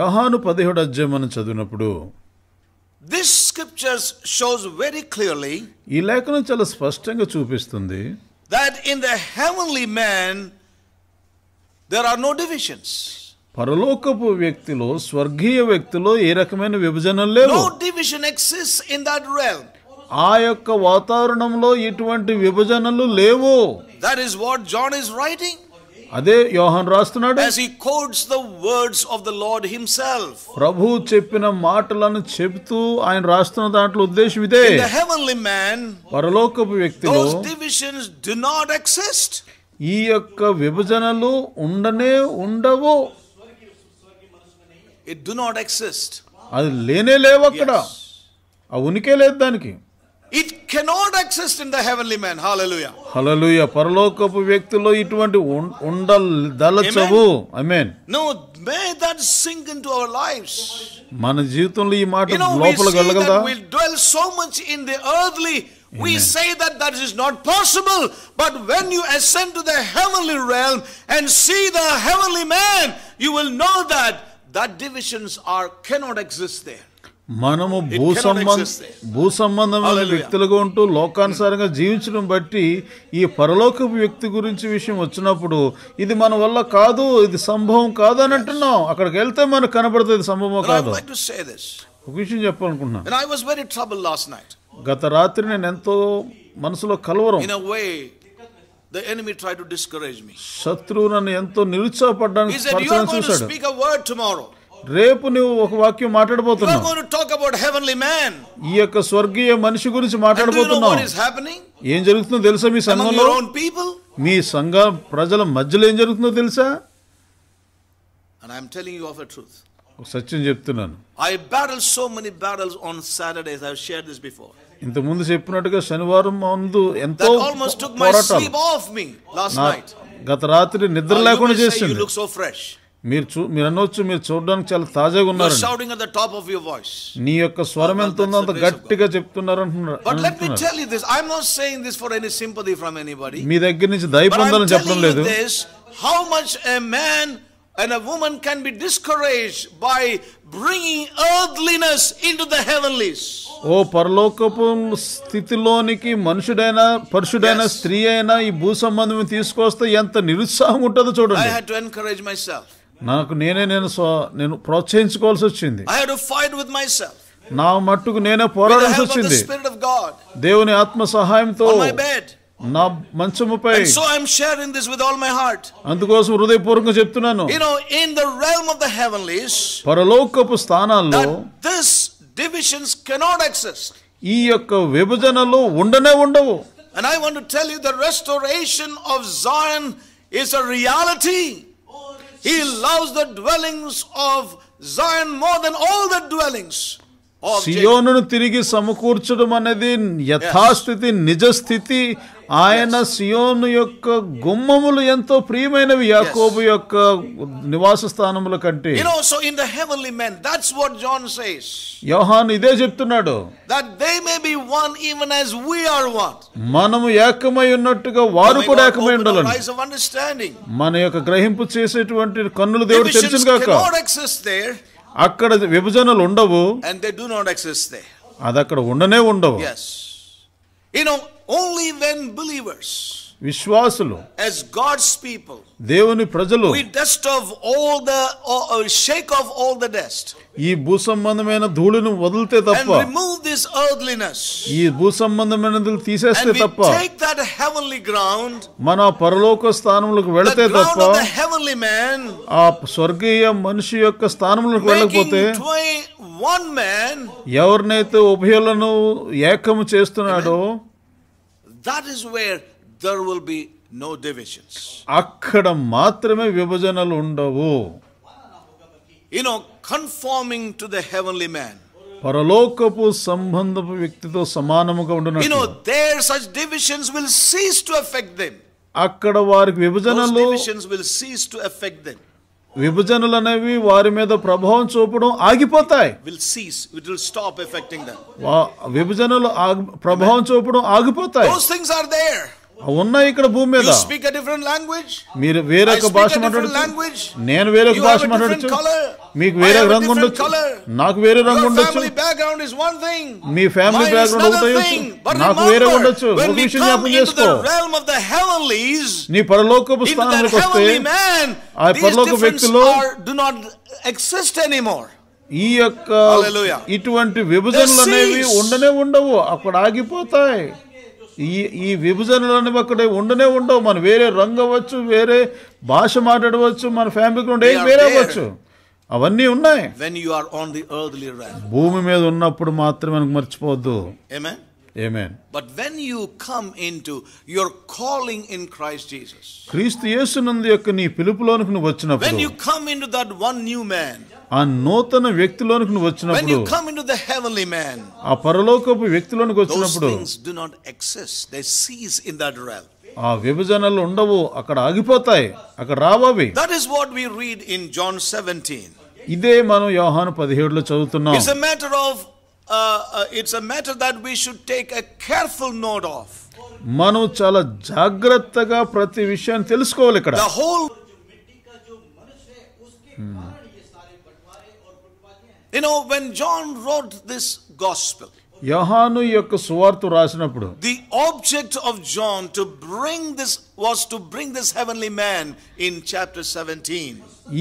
యోహాను పదిహేడు అధ్యాయం మనం చదివినప్పుడు this scriptures shows very clearly ఈ లేఖనం చాలా స్పష్టంగా చూపిస్తుంది that in the heavenly man there are no divisions పరలోకపు వ్యక్తిలో స్వర్గీయ వ్యక్తిలో ఏ రకమైన విభజన లేవు division exist in that realm ఆ యొక్క వాతావరణంలో ఇటువంటి విభజనలు లేవు that is what John is writing అదే యోహన్ రాస్తున్నాడు as he quotes the words of the lord himself ప్రభు చెప్పిన మాటలను చెప్తూ ఆయన రాస్తున్న దాంట్లో ఉద్దేశం ఇదే in the heavenly man పరలోకపు వ్యక్తిలో those divisions do not exist ఈ యొక్క విభజనలు ఉండనే ఉండవు it do not exist అది లేనే లేవు అక్కడ ఆ ఉనికే లేదు దానికి It cannot exist in the heavenly man. Hallelujah. Hallelujah. Parlokapu vyaktilo itvanti undal dalachavu. Amen. No, may that sink into our lives. Mana jeevithamlo ee maata lopala galagalda. We dwell so much in the earthly we say that that is not possible. But when you ascend to the heavenly realm and see the heavenly man, you will know that that divisions are cannot exist there. మనము భూ సంబంధ భూ సంబంధమైన వ్యక్తులుగా ఉంటూ లోకానుసారంగా జీవించడం బట్టి ఈ పరలోకపు వ్యక్తి గురించి విషయం వచ్చినప్పుడు ఇది మన వల్ల కాదు ఇది సంభవం కాదు అని అంటున్నాం అక్కడికి వెళ్తే మనకు కనబడుతుంది సంభవం కాదు ఒక విషయం చెప్పాలనుకుంటున్నాను గత రాత్రి నేను ఎంతో మనసులో కలవరం The enemy tried to discourage me. శత్రువు నన్ను ఎంతో నిరుత్సాహపడడానికి He said, "You are going to speak a word tomorrow." రేపు నువ్వు ఒక వాక్యం మాట్లాడబోతున్నావు ఈ యొక్క స్వర్గీయ మనిషి గురించి మాట్లాడబోతున్నావు ఏం జరుగుతుందో తెలుసా మీ సంఘంలో మీ సంఘ ప్రజల మధ్యలో ఏం జరుగుతుందో తెలుసా సత్యం చెప్తున్నాను I battle so many battles on Saturdays I share this before ఇంత ముందు చెప్పినట్టుగా శనివారం ముందు ఎంతో గత రాత్రి నిద్ర లేకుండా చేసింది మీరు చూ మీరు అనొచ్చు మీరు చూడడానికి చాలా తాజాగా ఉన్నారు shouting at the top of your voice నీ యొక్క స్వరం ఎంత ఉందో అంత గట్టిగా చెప్తున్నారు అంటున్నారు but let me tell you this I am not saying this for any sympathy from anybody మీ దగ్గర నుంచి దయ పొందాలని చెప్పడం లేదు how much a man And a woman can be discouraged by bringing earthliness into the heavenlies. ఓ పరలోకపు స్థితిలోనికి మనుషుడైన పరుషుడైన స్త్రీ అయినా ఈ భూ సంబంధం తీసుకొస్తే ఎంత నిరుత్సాహం ఉంటుందో చూడండి I had to encourage myself నాకు నేనే నేను నేను ప్రోత్సహించుకోవాల్సి వచ్చింది I have to fight with myself నా మట్టుకు నేనే పోరాడాల్సి వచ్చింది దేవుని ఆత్మ సహాయంతో నా మంచముపై so I'm sharing this with all my heart అందుకోసం హృదయపూర్వకంగా చెప్తున్నాను you know in the realm of the heavenlies పరలోకపు స్థానాల్లో దిస్ డివిజన్స్ కెనాట్ ఎగ్జిస్ట్ ఈ యొక్క విభజనలు ఉండనే ఉండవు and I want to tell you the restoration of Zion is a reality He loves the dwellings of Zion more than all the dwellings. సియోను తిరిగి సమకూర్చడం అనేది యథాస్థితి ఆయన సియోను యొక్క గుమ్మములు ఎంతో ప్రియమైనవి యాకోబు యొక్క నివాస స్థానముల కంటే you know so in the heavenly men that's what John says యోహాను ఇదే చెప్తున్నాడు that they may be one even as we are one మనము ఏకమై ఉన్నట్టుగా వారు కూడా ఏకమై ఉండాలని ఐస్ అండర్స్టాండింగ్ మన యొక్క గ్రహింపు చేసేటువంటి కన్నులు దేవుడు తెరిచిన గాక అక్కడ విభజనలు ఉండవు and they do not exist they అది అక్కడ ఉండనే ఉండవు yes You know, only when believers విశ్వాసులు as god's people దేవుని ప్రజలు we dust off all the or shake off all the dust ఈ భూ సంబంధమైన ధూళిని వదిలితే తప్ప and remove this earthliness ఈ భూ సంబంధమైనది తీసేస్తే తప్ప and we take that heavenly ground మన పరలోక స్థానములకు వెళితే తప్ప the heavenly man ఆ స్వర్గీయ మనిషి యొక్క స్థానములకు వెళ్ళకపోతే one man ఎవరినైతే ఉభయులను ఏకము చేస్తున్నాడో that is where దర్ అక్కడ మాత్రమే విభజనలు ఉండవు you know conforming to the heavenly man పరలోకపు సంబంధపు వ్యక్తితో సమానముగా ఉండను యు విల్ సీస్ టు అక్కడ వారికి విభజన డివిజన్స్ ఎఫెక్ట్ విభజనలు అనేవి వారి మీద ప్రభావం చూపడం ఆగిపోతాయి స్టాప్ ఎఫెక్టింగ్ విభజనలు ప్రభావం చూపడం ఆగిపోతాయి థింగ్స్ ఆర్ ఉన్నాయి ఇక్కడ భూమి మీద స్పీక్ డిఫరెంట్ లాంగ్వేజ్ మీరు వేరొక భాష లాంగ్వేజ్ నేను వేరొక భాష మాట్లాడచ్చు మీకు వేరే రంగు ఉండొచ్చు నాకు వేరే రంగు ఉండొచ్చు మీ ఫ్యామిలీ బ్యాక్గ్రౌండ్ ఒకటి నాకు వేరే ఉండొచ్చు ఒక విషయం జ్ఞాపకం చేసుకో నీ పరలోకపు స్థానానికి వస్తే ఆ పరలోక వ్యక్తిలో ఈ యొక్క ఇటువంటి విభజనలు అనేవి ఉండనే ఉండవు అక్కడ ఆగిపోతాయి ఈ ఈ అనేవి అక్కడే ఉండనే ఉండవు మనం వేరే రంగు అవ్వచ్చు వేరే భాష మాట్లాడవచ్చు మన ఫ్యామిలీ ఏం వేరే అవ్వచ్చు అవన్నీ ఉన్నాయి వెన్ ది భూమి మీద ఉన్నప్పుడు మాత్రమే మనకు మర్చిపోవద్దు ఏమే but when you come into your calling in Christ Jesus క్రీస్తు యేసునందు యొక్క నీ పిలుపులోనికి నువ్వు వచ్చినప్పుడు when you come into that one new man ఆ నూతన వ్యక్తిలోనికి నువ్వు వచ్చినప్పుడు when you come into the heavenly man ఆ పరలోకపు వ్యక్తిలోనికి వచ్చినప్పుడు those things do not exist they cease in that real ఆ విభజనలు ఉండవు అక్కడ ఆగిపోతాయి అక్కడ రావవి that is what we read in John 17 ఇదే మనం యోహాను 17 లో చదువుతున్నాం it's a matter of Uh, uh, it's a matter that we should take a careful note of. Manu Chala జాగ్రత్తగా ప్రతి విషయాన్ని తెలుసుకోవాలి ఇక్కడ The whole You know, when John wrote this gospel, యోహాను యొక్క సువార్త రాసినప్పుడు the object of John to bring this was to bring this heavenly man in chapter 17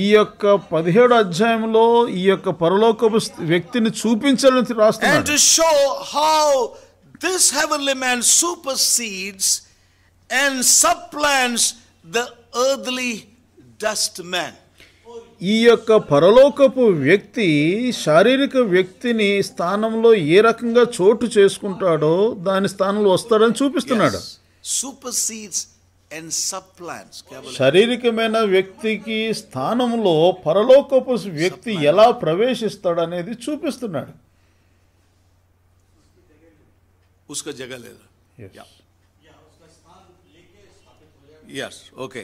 ఈ యొక్క 17 అధ్యాయంలో ఈ యొక్క పరలోకపు వ్యక్తిని చూపించాలని రాస్తున్నాడు and to show how this heavenly man supersedes and supplants the earthly dust man ఈ యొక్క పరలోకపు వ్యక్తి శారీరక వ్యక్తిని స్థానంలో ఏ రకంగా చోటు చేసుకుంటాడో దాని స్థానంలో వస్తాడని చూపిస్తున్నాడు సూపర్ సీడ్స్ అండ్ శారీరకమైన వ్యక్తికి స్థానంలో పరలోకపు వ్యక్తి ఎలా ప్రవేశిస్తాడు అనేది చూపిస్తున్నాడు జగలేదు okay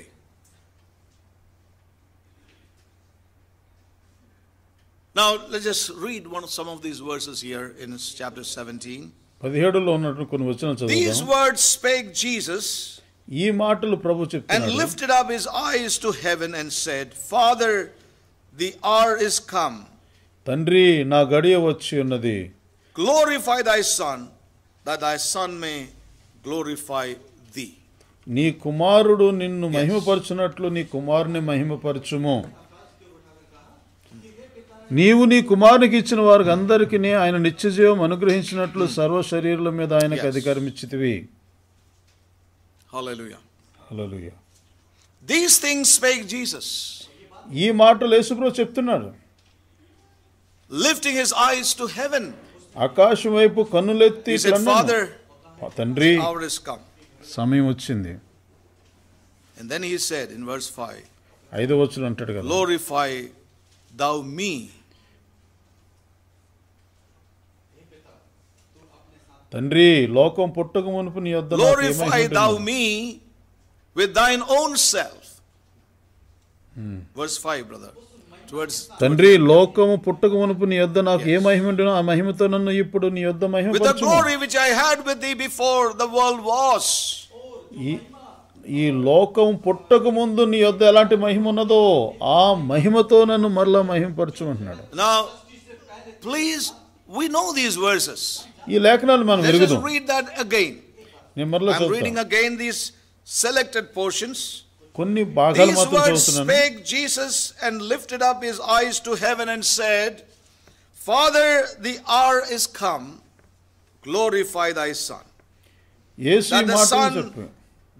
Now let's just read one of some of these verses here in chapter 17. These words spake Jesus and lifted up his eyes to heaven and said, Father, the hour is come. Glorify thy son, that thy son may glorify thee. నీ కుమారుడు నిన్ను మహిమపరచునట్లు నీ కుమారుని మహిమపరచుము నీవు నీ కుమారునికి ఇచ్చిన వారికి అందరికీ ఆయన నిత్యజీవం అనుగ్రహించినట్లు సర్వ శరీరుల మీద ఆయనకు అధికారం ఇచ్చితివి దీస్ థింగ్స్ స్పేక్ జీసస్ ఈ మాటలు యేసుప్రభు చెప్తున్నాడు lifting his eyes to heaven ఆకాశం వైపు కన్నులెత్తి ఫాదర్ తండ్రి సమయం వచ్చింది and then he said in verse 5 ఐదో వచనం అంటాడు కదా glorify thou me తండ్రి లోకం పుట్టుక hmm. మునుపు నీ యొద్ద glorify thou me with thine own self verse 5 brother తండ్రి లోకము పుట్టుక మునుపు నీ యొద్ద నాకు ఏ మహిమ ఉండునో ఆ మహిమతో నన్ను ఇప్పుడు నీ యొద్ద మహిమ with the glory which I had with thee before the world was ఈ లోకం పుట్టక ముందు నీ యొద్ద ఎలాంటి మహిమ ఉన్నదో ఆ మహిమతో నన్ను మరలా మహిమపరచు అంటున్నాడు now please we know these verses ఈ లేఖనాలు మనం వెరుగుదాం read that again. నేను మరలా I'm reading చదువుతాను again these selected portions. కొన్ని భాగాలు These మాత్రం words చదువుతున్నాను spake Jesus and lifted up his eyes to heaven and said, Father, the hour is come. Glorify thy Son, యేసు ఈ that the మాటలు చెప్పు Son,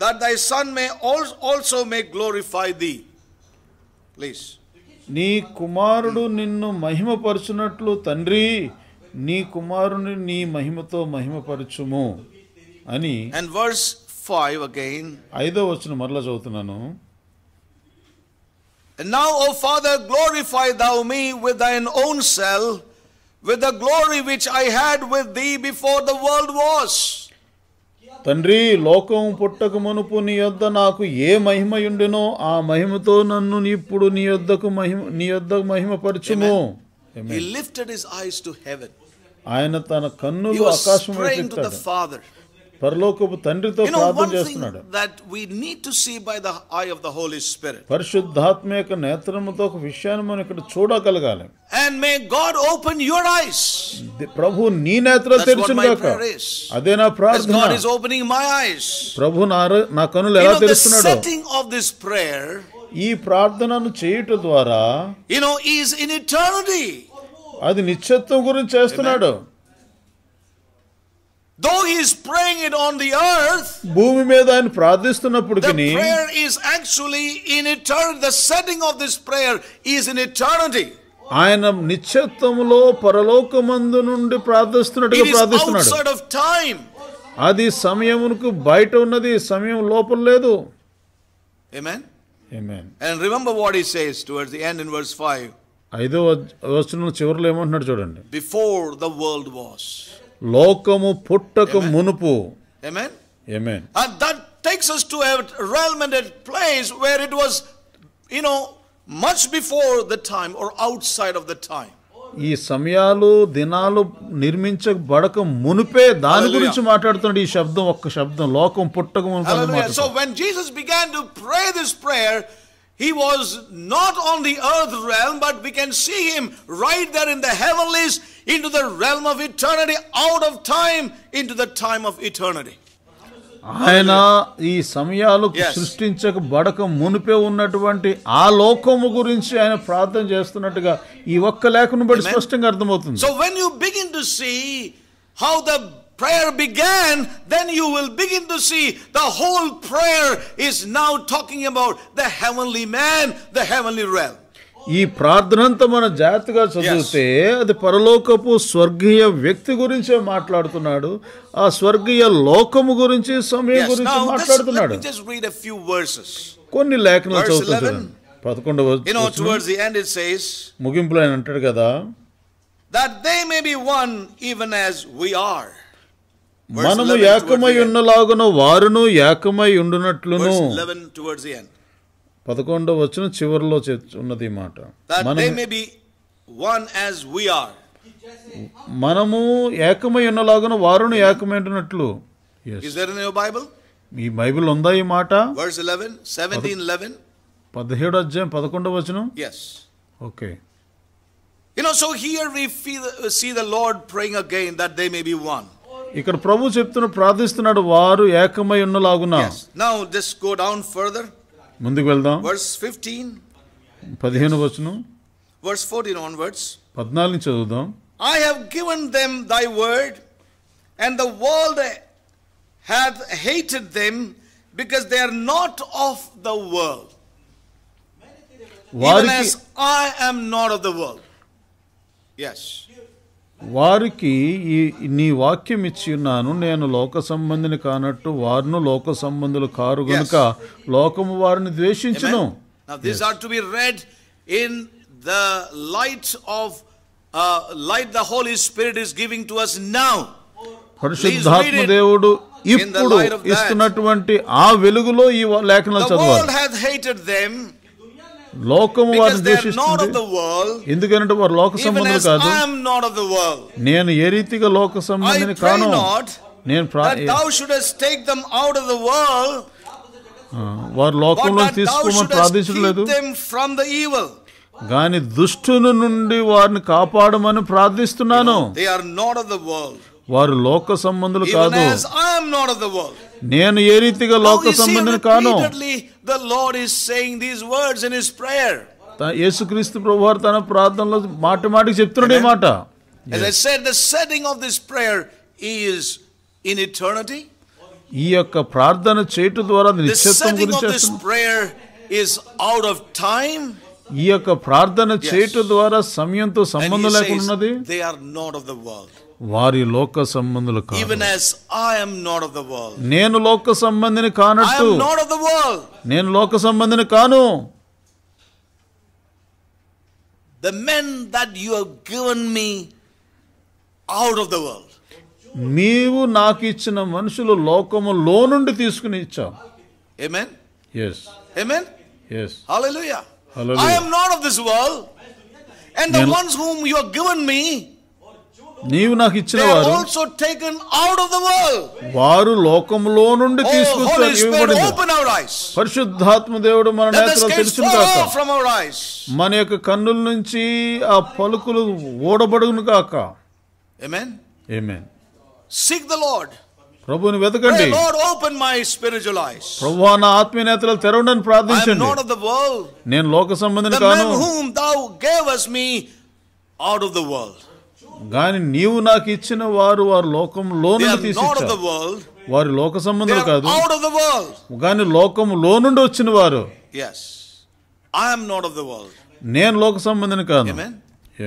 that thy Son may al- also may glorify thee. Please. నీ కుమారుడు నిన్ను మహిమపరచునట్లు తండ్రి నీ కుమారుని నీ మహిమతో మహిమపరచుము అని అండ్ వర్స్ ఫైవ్ అగైన్ ఐదో వచ్చిన మరలా చదువుతున్నాను Now, O Father, glorify thou me with thine own self, with the glory which I had with thee before the world was. తండ్రి లోకం పుట్టక మునుపు నీ యొద్ద నాకు ఏ మహిమ ఉండెనో ఆ మహిమతో నన్ను ఇప్పుడు నీ యొద్దకు మహిమ నీ యొద్ద మహిమపరచుము He lifted his eyes to heaven. ఆయన తన కన్నులు ఆకాశం పరలోకపు తండ్రితో ప్రార్థన చేస్తున్నాడు that we need to see by the eye of the Holy Spirit పరిశుద్ధాత్మ యొక్క నేత్రముతో ఒక విషయాన్ని మనం ఇక్కడ చూడగలగాలి and may God open your eyes ప్రభు నీ నేత్ర తెరిచిన గాక అదే నా ప్రార్థన God is opening my eyes ప్రభు నా నా కన్నులు ఎలా తెరుస్తున్నాడు సెట్టింగ్ ఆఫ్ దిస్ ప్రేయర్ ఈ ప్రార్థనను చేయటం ద్వారా యు నో ఇన్ అది నిత్యత్వం గురించి చేస్తున్నాడు Though he is praying it on the earth, భూమి మీద ఆయన prayer is actually in eternity. The setting of this prayer is in eternity. ఆయన నిత్యత్వములో పరలోకమందు నుండి ప్రార్థిస్తున్నట్టుగా ప్రార్థిస్తున్నాడు అది సమయమునకు బయట ఉన్నది సమయం లోపల లేదు Amen. Amen. And remember what he says towards the end in verse 5. ఐదో వచనం చివరిలో ఏమంటున్నాడు చూడండి బిఫోర్ ద వరల్డ్ వాస్ లోకము పుట్టక మునుపు ఆమేన్ ఆమేన్ and that takes us to a realm and a place where it was you know much before the time or outside of the time ఈ సమయాలు దినాలు నిర్మించబడక మునిపే దాని గురించి మాట్లాడుతున్నాడు ఈ శబ్దం ఒక్క శబ్దం లోకం పుట్టక మునుపు so when Jesus began to pray this prayer He was not on the earth realm, but we can see him right there in the heavenlies, into the realm of eternity, out of time, into the time of eternity. ఆయన ఈ సమయాలు సృష్టించబడక మునిపే ఉన్నటువంటి ఆ లోకము గురించి ఆయన ప్రార్థన చేస్తున్నట్టుగా ఈ ఒక్క లేఖను బట్టి స్పష్టంగా అర్థమవుతుంది so when you begin to see how the prayer began, then you will begin to see the whole prayer is now talking about the heavenly man, the heavenly realm. ఈ ప్రార్థనంతా మనం జాగ్రత్తగా చదివితే అది పరలోకపు స్వర్గీయ వ్యక్తి గురించే మాట్లాడుతున్నాడు ఆ స్వర్గీయ లోకము గురించి సమయం గురించి మాట్లాడుతున్నాడు కొన్ని లేఖనాలు చదువుతున్నాను పదకొండవ ముగింపులో ఆయన అంటాడు కదా that they may be one even as we are మనము ఏకమై ఉన్నలాగున వారును ఏకమై ఉండునట్లును పదకొండవ వచ్చిన చివరిలో ఉన్నది మాట మనము ఏకమై ఉన్నలాగున వారును ఏకమై ఉండునట్లు మీ బైబిల్ ఉందా ఈ మాట పదిహేడు అధ్యాయం పదకొండవ వచనం okay You know, so here we feel, see the Lord praying again that they may be one. ఇక్కడ ప్రభు చెప్తున్న ప్రార్థిస్తున్నాడు వారు ఏకమై ఉన్నలాగున్నా now just go down further ముందుకు వెళ్దాం వర్స్ 15 15 వచనం వర్స్ 14 ఆన్వర్డ్స్ 14 నుంచి చదువుదాం I have given them thy word and the world hath hated them because they are not of the world వారికి I am not of the world yes వారికి ఈ నీ వాక్యం ఇచ్చి ఉన్నాను నేను లోక సంబంధిని కానట్టు వారిను లోక సంబంధులు కారు గనుక లోకము వారిని ద్వేషించను are be read in the lights of light the Holy Spirit is giving to us now పరిశుద్ధాత్మ దేవుడు ఇప్పుడు ఇస్తున్నటువంటి ఆ వెలుగులో ఈ లేఖనాలు చదవాలి లోకము వారిని ద్వేషిస్తుంది ఎందుకంటే వారు లోక సంబంధులు కాదు నేను ఏ రీతిగా లోక సంబంధిని కాను నేను వారు లోకంలో తీసుకోమని ప్రార్థించలేదు గాని దుష్టుని నుండి వారిని కాపాడమని ప్రార్థిస్తున్నాను వారు లోక సంబంధులు కాదు నేను ఏ రీతిగా లోక సంబంధం కాను the lord is saying these words in his prayer యేసుక్రీస్తు ప్రభువారు తన ప్రార్థనలో మాట మాటికి చెప్తున్నాడు ఈ మాట as i said the setting of this prayer is in eternity ఈ యొక్క ప్రార్థన చేయటం ద్వారా గురించి prayer is out of time ఈ యొక్క ప్రార్థన చేయటం ద్వారా సమయంతో సంబంధం లేకున్నది they are not of the world వారి లోక సంబంధులు నేను లోక సంబంధిని కానట్టు నేను లోక సంబంధిని కాను the men that you have given me out of the world నీవు నాకు ఇచ్చిన మనుషులు లోకములో నుండి తీసుకుని ఇచ్చాం ఆమేన్ yes amen yes hallelujah I am not of this world. And the ones whom you have given me, నీవు నాకు ఇచ్చిన వారు వారు లోకంలో నుండి oh, తీసుకొస్తారు పరిశుద్ధాత్మ దేవుడు మన నేత్రాలు తెలుసును మన యొక్క కన్నుల నుంచి ఆ పలుకులు ఓడబడును కాక ఏమేన్ ఏమేన్ ద లార్డ్ ప్రభువుని వెతకండి Lord open my spiritual eyes ప్రభువా నా ఆత్మీయ నేత్రాలు తెరవండి ప్రార్థించండి నాట్ ఆఫ్ ద వరల్డ్ నేను లోక సంబంధిని కాను whom thou gavest me out of the world గాని నీవు నాకు ఇచ్చిన వారు వారు లోకంలో నుండి తీసుకొచ్చారు వారు లోక సంబంధులు కాదు అవుట్ ఆఫ్ ద వరల్డ్ గాని లోకంలో నుండి వచ్చిన వారు yes i am not of the world నేను లోక సంబంధిని కాదు amen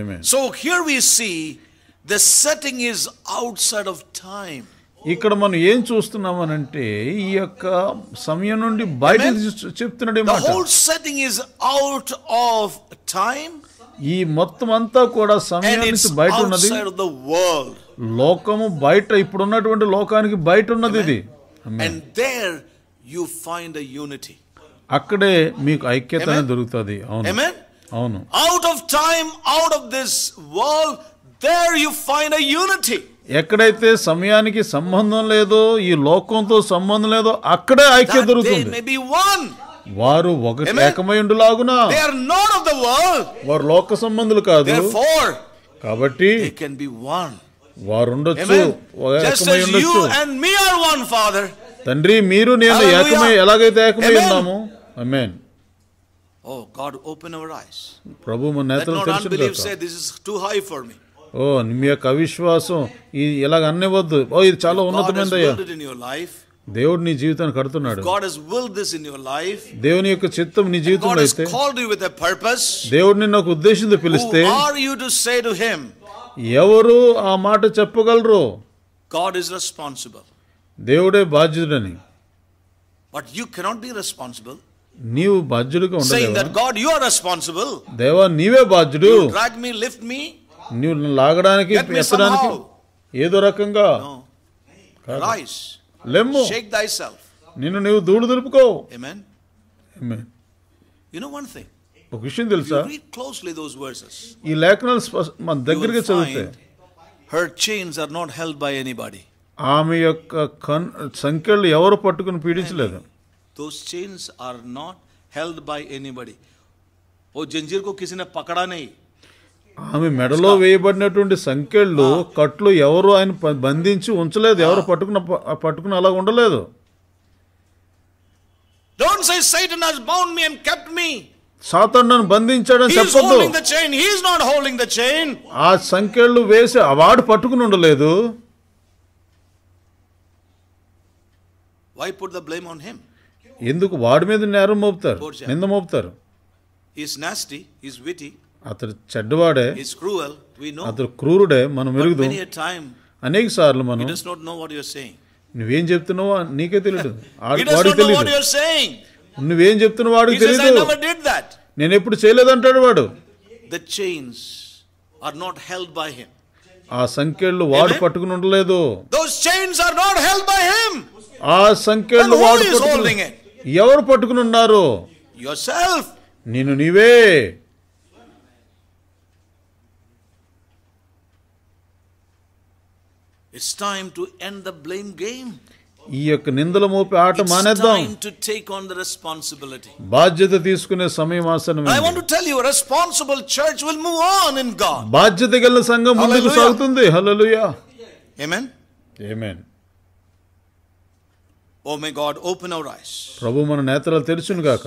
amen so here we see the setting is outside of time ఇక్కడ మనం ఏం చూస్తున్నామనంటే ఈ యొక్క సమయం నుండి బయట చెప్తున్నాడే మాట setting is out of time ఈ మొత్తం అంతా కూడా సమయానికి బయట ఉన్నది లోకము బయట ఇప్పుడు ఉన్నటువంటి లోకానికి బయట ఉన్నది ఇది and there you find a unity అక్కడే మీకు ఐక్యత దొరుకుతుంది అవును అవును out of time out of this world there you find a unity ఎక్కడైతే సమయానికి సంబంధం లేదో ఈ లోకంతో సంబంధం లేదో అక్కడే ఐక్యం దొరుకుతుంది వారు ఒక ఏకమైండులాగునా వారు లోక సంబంధులు కాదు కాబట్టి వారు ఉండొచ్చు తండ్రి మీరు నేను ఏకమై ఎలాగైతే ఏకమై ఉన్నాము అమేన్ O God open our eyes ప్రభు మన నేత్రాలు ఓ మీ యొక్క అవిశ్వాసం ఇది ఇలాగ అన్నివద్దు ఓ ఇది చాలా ఉన్నతమైనదయ్యా దేవుడు నీ జీవితాన్ని కడుతున్నాడు లైఫ్ దేవుని యొక్క చిత్తం నీ జీవితంలో అయితే పర్పస్ దేవుడు నిన్ను ఒక ఉద్దేశంతో పిలిస్తే ఆర్ ఎవరు ఆ మాట చెప్పగలరు గాడ్ ఇస్ రెస్పాన్సిబుల్ దేవుడే బాధ్యుడని but you cannot be responsible నీవు బాధ్యుడిగా ఉండలేవు that God you are responsible దేవా నీవే బాధ్యుడు డ్రాగ్ మీ లిఫ్ట్ మీ నువ్వు లాగడానికి ఎత్తడానికి ఏదో రకంగా లెమ్ము నిన్ను నువ్వు దూడు దులుపుకో ఒక విషయం తెలుసా ఈ లేఖనాలు మన దగ్గరికి చదివితే her chains are not held by anybody ఆమె యొక్క కన్ సంఖ్యలు ఎవరు పట్టుకుని పీడించలేదు those chains are not held by anybody वो जंजीर को किसी ఆమె మెడలో వేయబడినటువంటి సంఖ్యలు కట్లు ఎవరు ఆయన బంధించి ఉంచలేదు ఎవరు పట్టుకున్న పట్టుకుని అలా ఉండలేదు don't say Satan has bound me and kept me సాతాను నన్ను బంధించాడని చెప్పొద్దు he is not holding the chain ఆ సంఖ్యలు వేసి అవార్డు పట్టుకుని ఉండలేదు why put the blame on him ఎందుకు వాడి మీద నేరం మోపుతారు నింద మోపుతారు ఈస్ నాస్టీ ఈస్ విటీ అతడు చెడ్డవాడే అతడు క్రూరుడే మనం ఎరుగుదు అనేక సార్లు మనం నువ్వేం చెప్తున్నావో నీకే తెలియదు *laughs* వాడికి నువ్వేం చెప్తున్నావు వాడికి తెలియదు నేను ఎప్పుడు చేయలేదంటాడు వాడు the chains are not held by him ఆ సంఖ్యలు వాడు పట్టుకుని ఉండలేదు those chains are not held by him ఆ సంఖ్యలు వాడు ఎవరు పట్టుకుని ఉన్నారు యువర్ సెల్ఫ్ నేను నీవే It's time to end the blame game. ఈ యొక్క నిందల మోపి ఆట మానేద్దాం బాధ్యత తీసుకునే సమయం ఆసనం I want to tell you responsible church will move on in God బాధ్యత గల సంఘం ముందుకు సాగుతుంది హల్లెలూయా ఆమేన్ ఆమేన్ O may God open our eyes ప్రభు మన నేత్రాలు తెరుచును గాక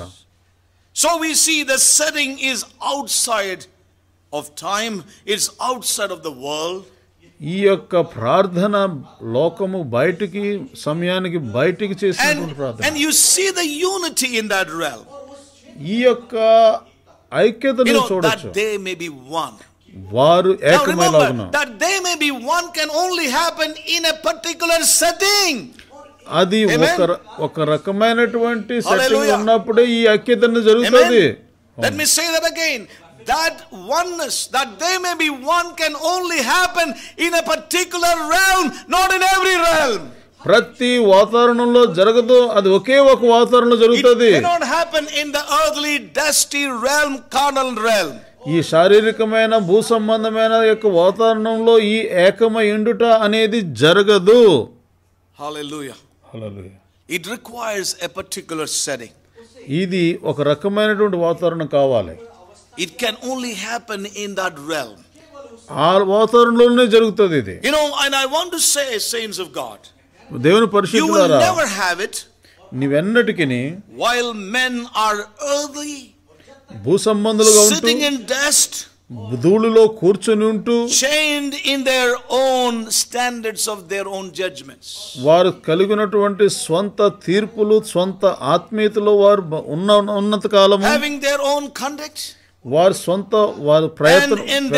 so we see the setting is outside of time it's outside of the world ఈ యొక్క ప్రార్థన లోకము బయటికి సమయానికి బయటికి చేసినటువంటి ప్రార్థన ఈ యొక్క ఐక్యతను చూడొచ్చు వారు ఏకమైన అది ఒక ఒక రకమైనటువంటి సెట్టింగ్ ఉన్నప్పుడే ఈ ఐక్యతను జరుగుతుంది Let me say that again. that oneness, that they may be one, can only happen in a particular realm, not in every realm. ప్రతి వాతావరణంలో జరగదు అది ఒకే ఒక వాతావరణం జరుగుతుంది ఈ శారీరకమైన భూ సంబంధమైన యొక్క వాతావరణంలో ఈ ఏకమ ఎండుట అనేది జరగదు it requires a particular setting ఇది ఒక రకమైనటువంటి వాతావరణం కావాలి It can only happen in that realm. You know, and I want to say, saints of God, you will never have it while men are earthly, sitting in dust, chained in their own standards of their own judgments. having their own conduct, వారి సొంత వారి ప్రయత్నం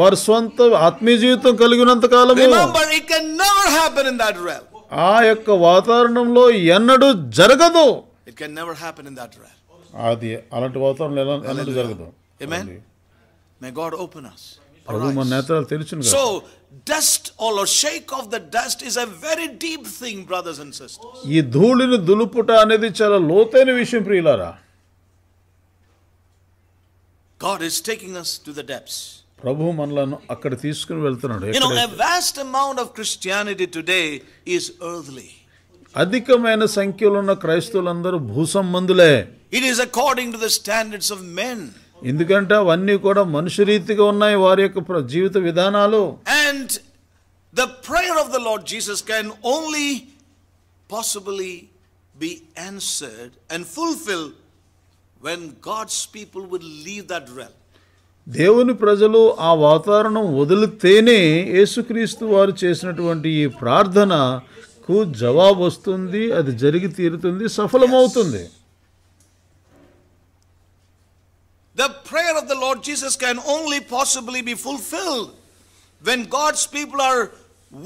వారి సొంత ఆత్మీయ జీవితం కలిగినంత కాలంలో ఆ యొక్క వాతావరణంలో జరగదు it can never happen in that realm అది అలాంటి వాతావరణంలో ఎన్నడు జరగదు ఆమేన్ మే గాడ్ ఓపెన్ us ప్రభు మన నేత్రాలు so dust all are shake off the dust is very deep thing brothers and sisters ఈ ధూళిని దులుపుట అనేది చాలా లోతైన విషయం ప్రియులారా God is taking us to the depths. ప్రభు మనలను అక్కడ తీసుకుని వెళ్తున్నాడు you know a vast amount of Christianity today is earthly అధికమైన సంఖ్యలో ఉన్న క్రైస్తవులందరూ భూసంబంధులే it is according to the standards of men ఎందుకంటే అవన్నీ కూడా మనుషు రీతిగా ఉన్నాయి వారి యొక్క జీవిత విధానాలు and the prayer of the Lord Jesus can only possibly be answered and fulfil when God's people will leave that realm. దేవుని ప్రజలు ఆ వాతావరణం వదిలితేనే యేసుక్రీస్తు వారు చేసినటువంటి ఈ ప్రార్థనకు జవాబు వస్తుంది అది జరిగి తీరుతుంది సఫలమవుతుంది The prayer of the Lord Jesus can only possibly be fulfilled when God's people are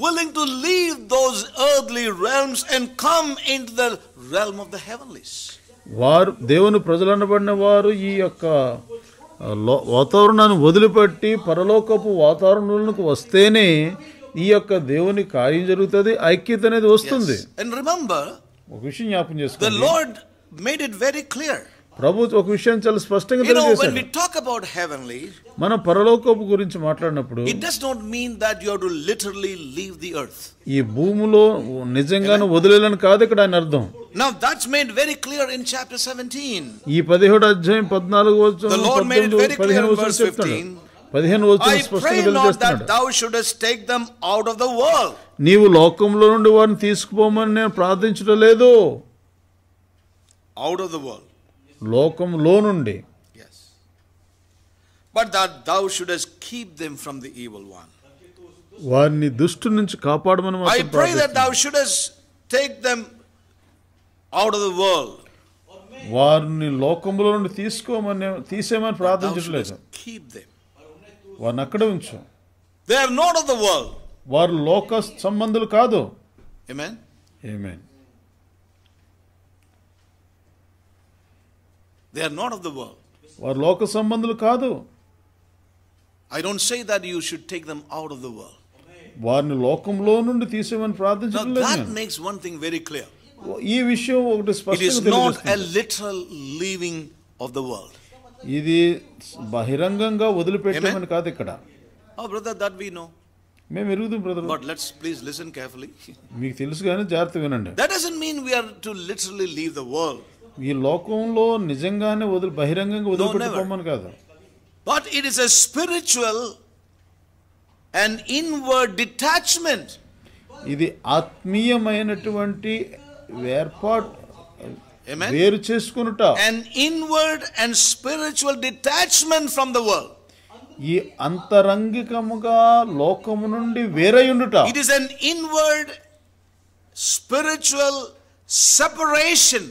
willing to leave those earthly realms and come into the realm of the heavenlies. వారు దేవుని ప్రజలు అనబడిన వారు ఈ యొక్క వాతావరణాన్ని వదిలిపెట్టి పరలోకపు వాతావరణంలోకి వస్తేనే ఈ యొక్క దేవుని కార్యం జరుగుతుంది ఐక్యత అనేది వస్తుంది ఒక విషయం జ్ఞాపం చేసుకోండి మేడ్ ఇట్ వెరీ క్లియర్ ప్రభు ఒక విషయం చాలా స్పష్టంగా తెలియజేశాడు మనం పరలోకపు గురించి మాట్లాడినప్పుడు it does not mean that you to literally leave the earth ఈ భూమిలో నిజంగాను వదిలేయాలని కాదు ఇక్కడ అని అర్థం Now that's made very clear in chapter 17. ఈ 17 అధ్యాయం 14వ వచనం 15వ వచనం చెప్తాడు పదిహేను నీవు లోకంలో నుండి వారిని తీసుకుపోమని నేను ప్రార్థించడం లేదు అవుట్ ఆఫ్ ద వరల్డ్ లోకంలో నుండి but that thou shouldest keep them from the evil one వారిని దుష్టు నుంచి కాపాడమని I pray that thou shouldest take them out of the world వారిని లోకంలో నుండి తీసుకోమని తీసేయమని ప్రార్థించట్లేదు కీప్ దెం వారిని అక్కడ ఉంచు they are not of the world వారు లోక సంబంధులు కాదు ఆమేన్ ఆమేన్ They are not of the world. వారు లోక I don't say that you should take them out of the world. Now that makes one thing very clear. It not a literal leaving of the world. ఇది బహిరంగంగా వదిలిపెట్టమని Oh, brother, that we know. But let's please listen carefully. That doesn't mean we are to literally leave the world. ఈ లోకంలో నిజంగానే వదిలి బహిరంగంగా వదిలిపెట్టుకోమని కాదు but it is a spiritual and inward detachment ఇది ఆత్మీయమైనటువంటి ఏర్పాటు వేరు చేసుకునుట and inward and spiritual detachment from the world ఈ అంతరంగికముగా లోకము నుండి ఉండుట it is an inward spiritual separation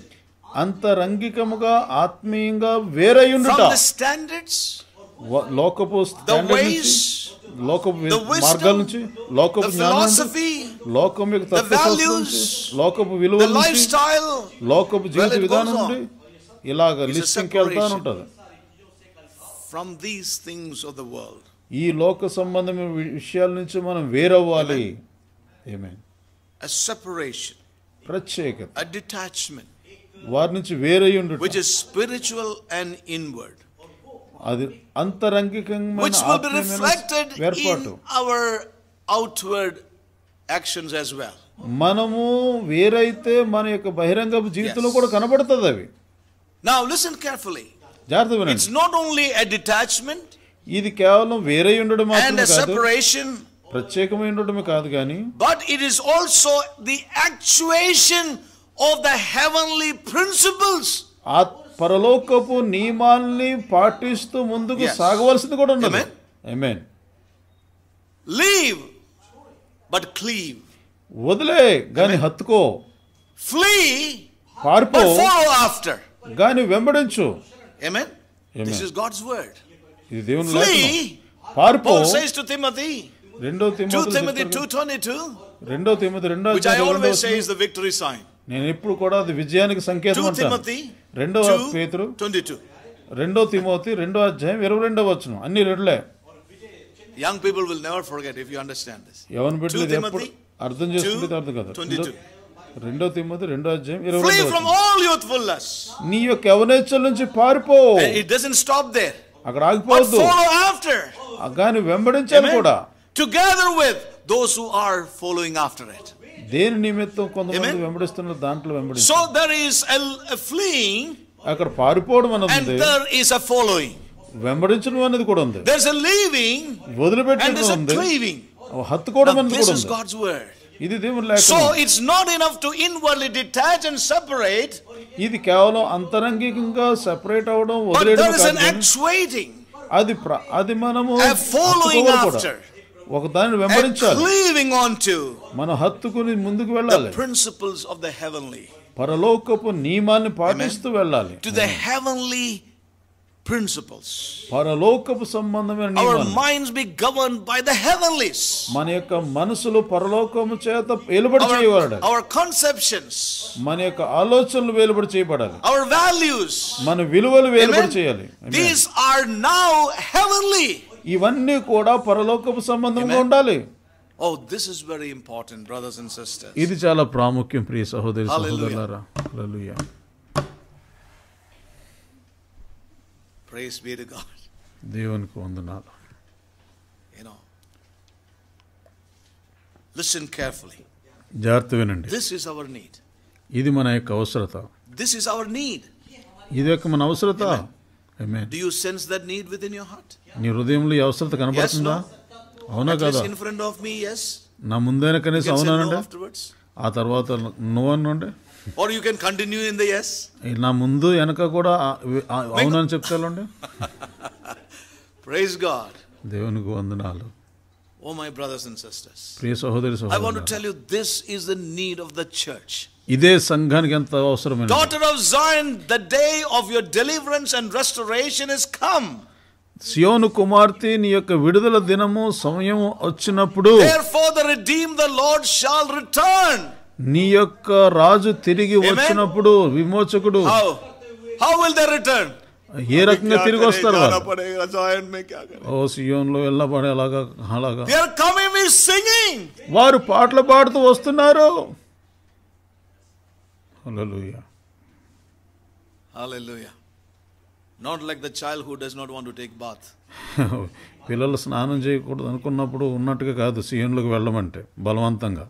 అంతరంగికముగా ఆత్మీయంగా వేరయ్యుండుట స్టాండర్డ్స్ లోకపు లోకపు మార్గాల నుంచి లోకపు లోకం యొక్క లోకపు విలువ లోకపు జీవిత విధానం నుండి ఇలాగ లిస్ట్ వెళ్తాను ఉంటుంది from these things of the world ఈ లోక సంబంధమైన విషయాల నుంచి మనం వేరవ్వాలి ఏమే సెపరేషన్ ప్రత్యేకత డిటాచ్మెంట్ వారి నుంచి వేరై ఉండు which is spiritual and inward అది అంతరంగికమైన ఏర్పాటు our outward actions as well మనము వేరైతే మన యొక్క బహిరంగ జీవితంలో కూడా కనబడుతుంది అవి నా లిసన్ కేర్ఫుల్లీ జాగ్రత్త it's not only a detachment ఇది కేవలం వేరే ఉండడం మాత్రమే కాదు సెపరేషన్ ప్రత్యేకమై ఉండడమే కాదు కానీ but it is also the actuation of the heavenly principles. పరలోకపు నియమాల్ని పాటిస్తూ ముందుకు సాగవలసింది కూడా ఉన్నది ఆమేన్ లీవ్ బట్ క్లీవ్ వదిలే గాని హత్తుకో ఫ్లీ పారిపో ఆఫ్టర్ గాని వెంబడించు ఆమేన్ దిస్ ఇస్ గాడ్స్ వర్డ్ ఇది దేవుని లేఖనం పారిపో సేస్ టు తిమోతి రెండో తిమోతి 2 తిమోతి 2:22 రెండో తిమోతి రెండో అధ్యాయం 2 which I always say is the victory sign నేను ఎప్పుడు కూడా అది విజయానికి సంకేతం అంటాను రెండవ పేతురు రెండో తిమోతి రెండో అధ్యాయం ఇరవై రెండో వచ్చిన అన్ని రెండులే young people will never forget if you understand this ఎవరు పెట్టలేదు ఎప్పుడు అర్థం చేసుకుంటే అర్థం కదా రెండో తిమోతి రెండో అధ్యాయం ఇరవై ఫ్రమ్ ఆల్ యూత్ఫుల్నెస్ నీ యొక్క యవనేచ్ఛల నుంచి పారిపో ఇట్ డజంట్ స్టాప్ దేర్ అక్కడ ఆగిపోవద్దు ఆఫ్టర్ అగాని వెంబడించాలి కూడా together with those who are following after it దేని నిమిత్తం కొంతమంది దాంట్లో వెంబడి So there is a, fleeing అక్కడ పారిపోవడం అనేది and there is a following. వెంబడించడం అనేది కూడా ఉంది There is a leaving and there is వదిలిపెట్టడం a ఉంది cleaving. హత్తుకోవడం అనేది this కూడా is ఉంది God's word. ఇది దేవుని So it's not enough to inwardly detach and separate, ఇది కేవలం అంతరంగికంగా సెపరేట్ అవడం but వదిలేయడం there is an కాదు అది అది మనము following ఒక దానిని వెంబడించాలి cleaving onto మన హత్తుకుని ముందుకు వెళ్ళాలి principles of the heavenly పరలోకపు నియమాన్ని పాటిస్తూ వెళ్ళాలి to the heavenly principles పరలోకపు సంబంధమైన నియమాలు our minds be governed by the heavenlies మన యొక్క మనసులు పరలోకము చేత వెలుబడి చేయబడాలి our conceptions మన యొక్క ఆలోచనలు వెలుబడి చేయబడాలి our values మన విలువలు వెలుబడి చేయాలి these are now heavenly ఇవన్నీ కూడా పరలోకపు సంబంధంగా ఉండాలి oh oh, this is very important brothers and sisters. ఇది చాలా ప్రాముఖ్యం ప్రియ సహోదరి సహోదరులారా హల్లెలూయా ప్రైస్ బి టు గాడ్ దేవునికి వందనాలు యు నో లిసన్ కేర్ఫుల్లీ జాగ్రత్త వినండి దిస్ ఇస్ అవర్ నీడ్ ఇది మన యొక్క అవసరత దిస్ ఇస్ అవర్ నీడ్ ఇది యొక్క మన అవసరత ఆమేన్ do you sense that need with in your heart నీ హృదయంలో ఈ అవసరత కనపడుతుందా అవునా కదా ఫ్రంట్ నా ముందైనా కనీసం అవునానంటే ఆ తర్వాత నువ్వు అనంటే are you can continue in the yes నా ముందు వెనక కూడా అవునని చెప్తాలండి ప్రైజ్ గాడ్ దేవునికి వందనాలు oh my brothers and sisters ప్రియ సహోదరి సహోదరు I want to tell you this is the need of the church ఇదే సంఘానికి ఎంత అవసరమైన daughter of Zion the day of your deliverance and restoration is come సియోను కుమార్తె నీ యొక్క విడుదల దినము సమయం వచ్చినప్పుడు నీ యొక్క రాజు తిరిగి వచ్చినప్పుడు విమోచకుడు హౌ విల్ దే రిటర్న్ ఏ రకంగా తిరిగి వస్తారు ఓ సియోన్ లో ఎలా అలాగా వారు పాటలు పాడుతూ వస్తున్నారు Hallelujah. Not like the childhood does not want to take bath పిల్లలు స్నానం చేయకూడదు అనుకున్నప్పుడు ఉన్నట్టుగా కాదు సీఎంలకు వెళ్ళమంటే బలవంతంగా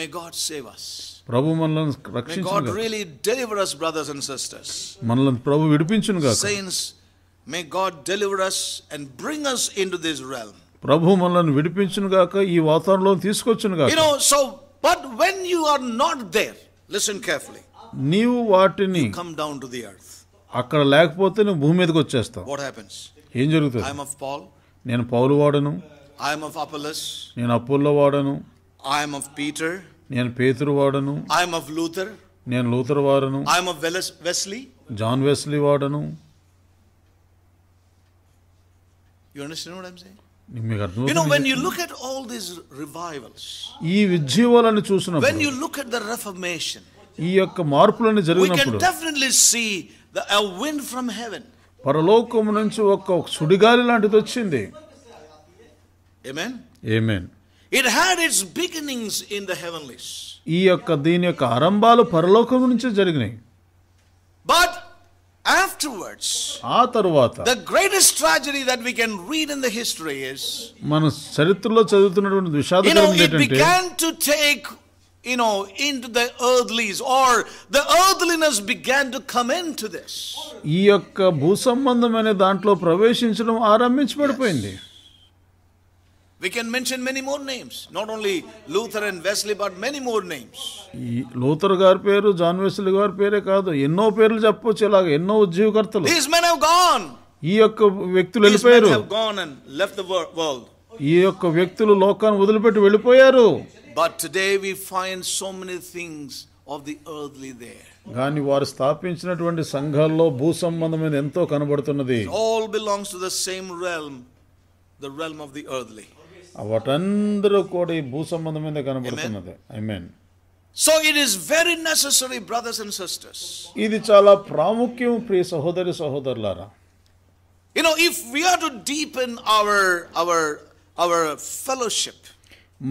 మే గాడ్ సేవ్ అస్ ప్రభు మనల్ని రక్షించును గాక really deliver us brothers and sisters మనల్ని ప్రభు విడిపించును గాక saints may God deliver us and bring us into this realm ప్రభు మనల్ని విడిపించును గాక ఈ వాతావరణంలో తీసుకొచ్చును గాక you know so but when you are not there listen carefully నీవు వాటిని come down to the earth అక్కడ లేకపోతే నువ్వు భూమి మీదకి వచ్చేస్తావు హ్యాపెన్స్ ఏం జరుగుతుంది ఆఫ్ పాల్ నేను పౌలు వాడను నేను అప్పుల్లో వాడను ఆఫ్ పీటర్ నేను పేతురు వాడను లూథర్ నేను లూథర్ వాడను ఆఫ్ వెలస్ వెస్లీ జాన్ వెస్లీ వాడను ఆల్ దీస్ ఈ లుక్ ఎట్ ద రిఫర్మేషన్ ఈ యొక్క మార్పులన్నీ జరిగినప్పుడు a wind from heaven పరలోకము నుంచి ఒక సుడిగాలి లాంటిది వచ్చింది amen amen it had its beginnings in the heavenlies ఈ యొక్క దీని యొక్క ఆరంభాలు పరలోకం నుంచి జరిగినాయి బట్ afterwards ఆ తరువాత the greatest tragedy that we can read in the history is మన చరిత్రలో చదువుతున్నటువంటి విషాదకరం ఏంటంటే it began to take you know, into the earthlies or the earthliness began to come into this. ఈ యొక్క భూ దాంట్లో ప్రవేశించడం ఆరంభించబడిపోయింది. We can mention many more names, not only Luther and Wesley, but many more names. Luther గారి పేరు John Wesley గారి పేరే కాదు ఎన్నో పేర్లు చెప్పొచ్చు ఇలాగ ఎన్నో ఉద్యోగకర్తలు. These men have gone. ఈ యొక్క వ్యక్తులు వెళ్ళిపోయారు. These men have gone and left the world. ఈ యొక్క వ్యక్తులు లోకాన్ని వదిలిపెట్టి వెళ్ళిపోయారు but today we find so many things of the earthly there కానీ వారు స్థాపించినటువంటి సంఘాల్లో భూ సంబంధమైన ఎంతో కనబడుతున్నది all belongs to the same realm the realm of the earthly వాటందరూ కూడా ఈ భూ సంబంధమైన కనబడుతున్నది I mean so it is very necessary brothers and sisters ఇది చాలా ప్రాముఖ్యం ప్రియ సహోదరి సహోదరులారా you know if we are to deepen our our our fellowship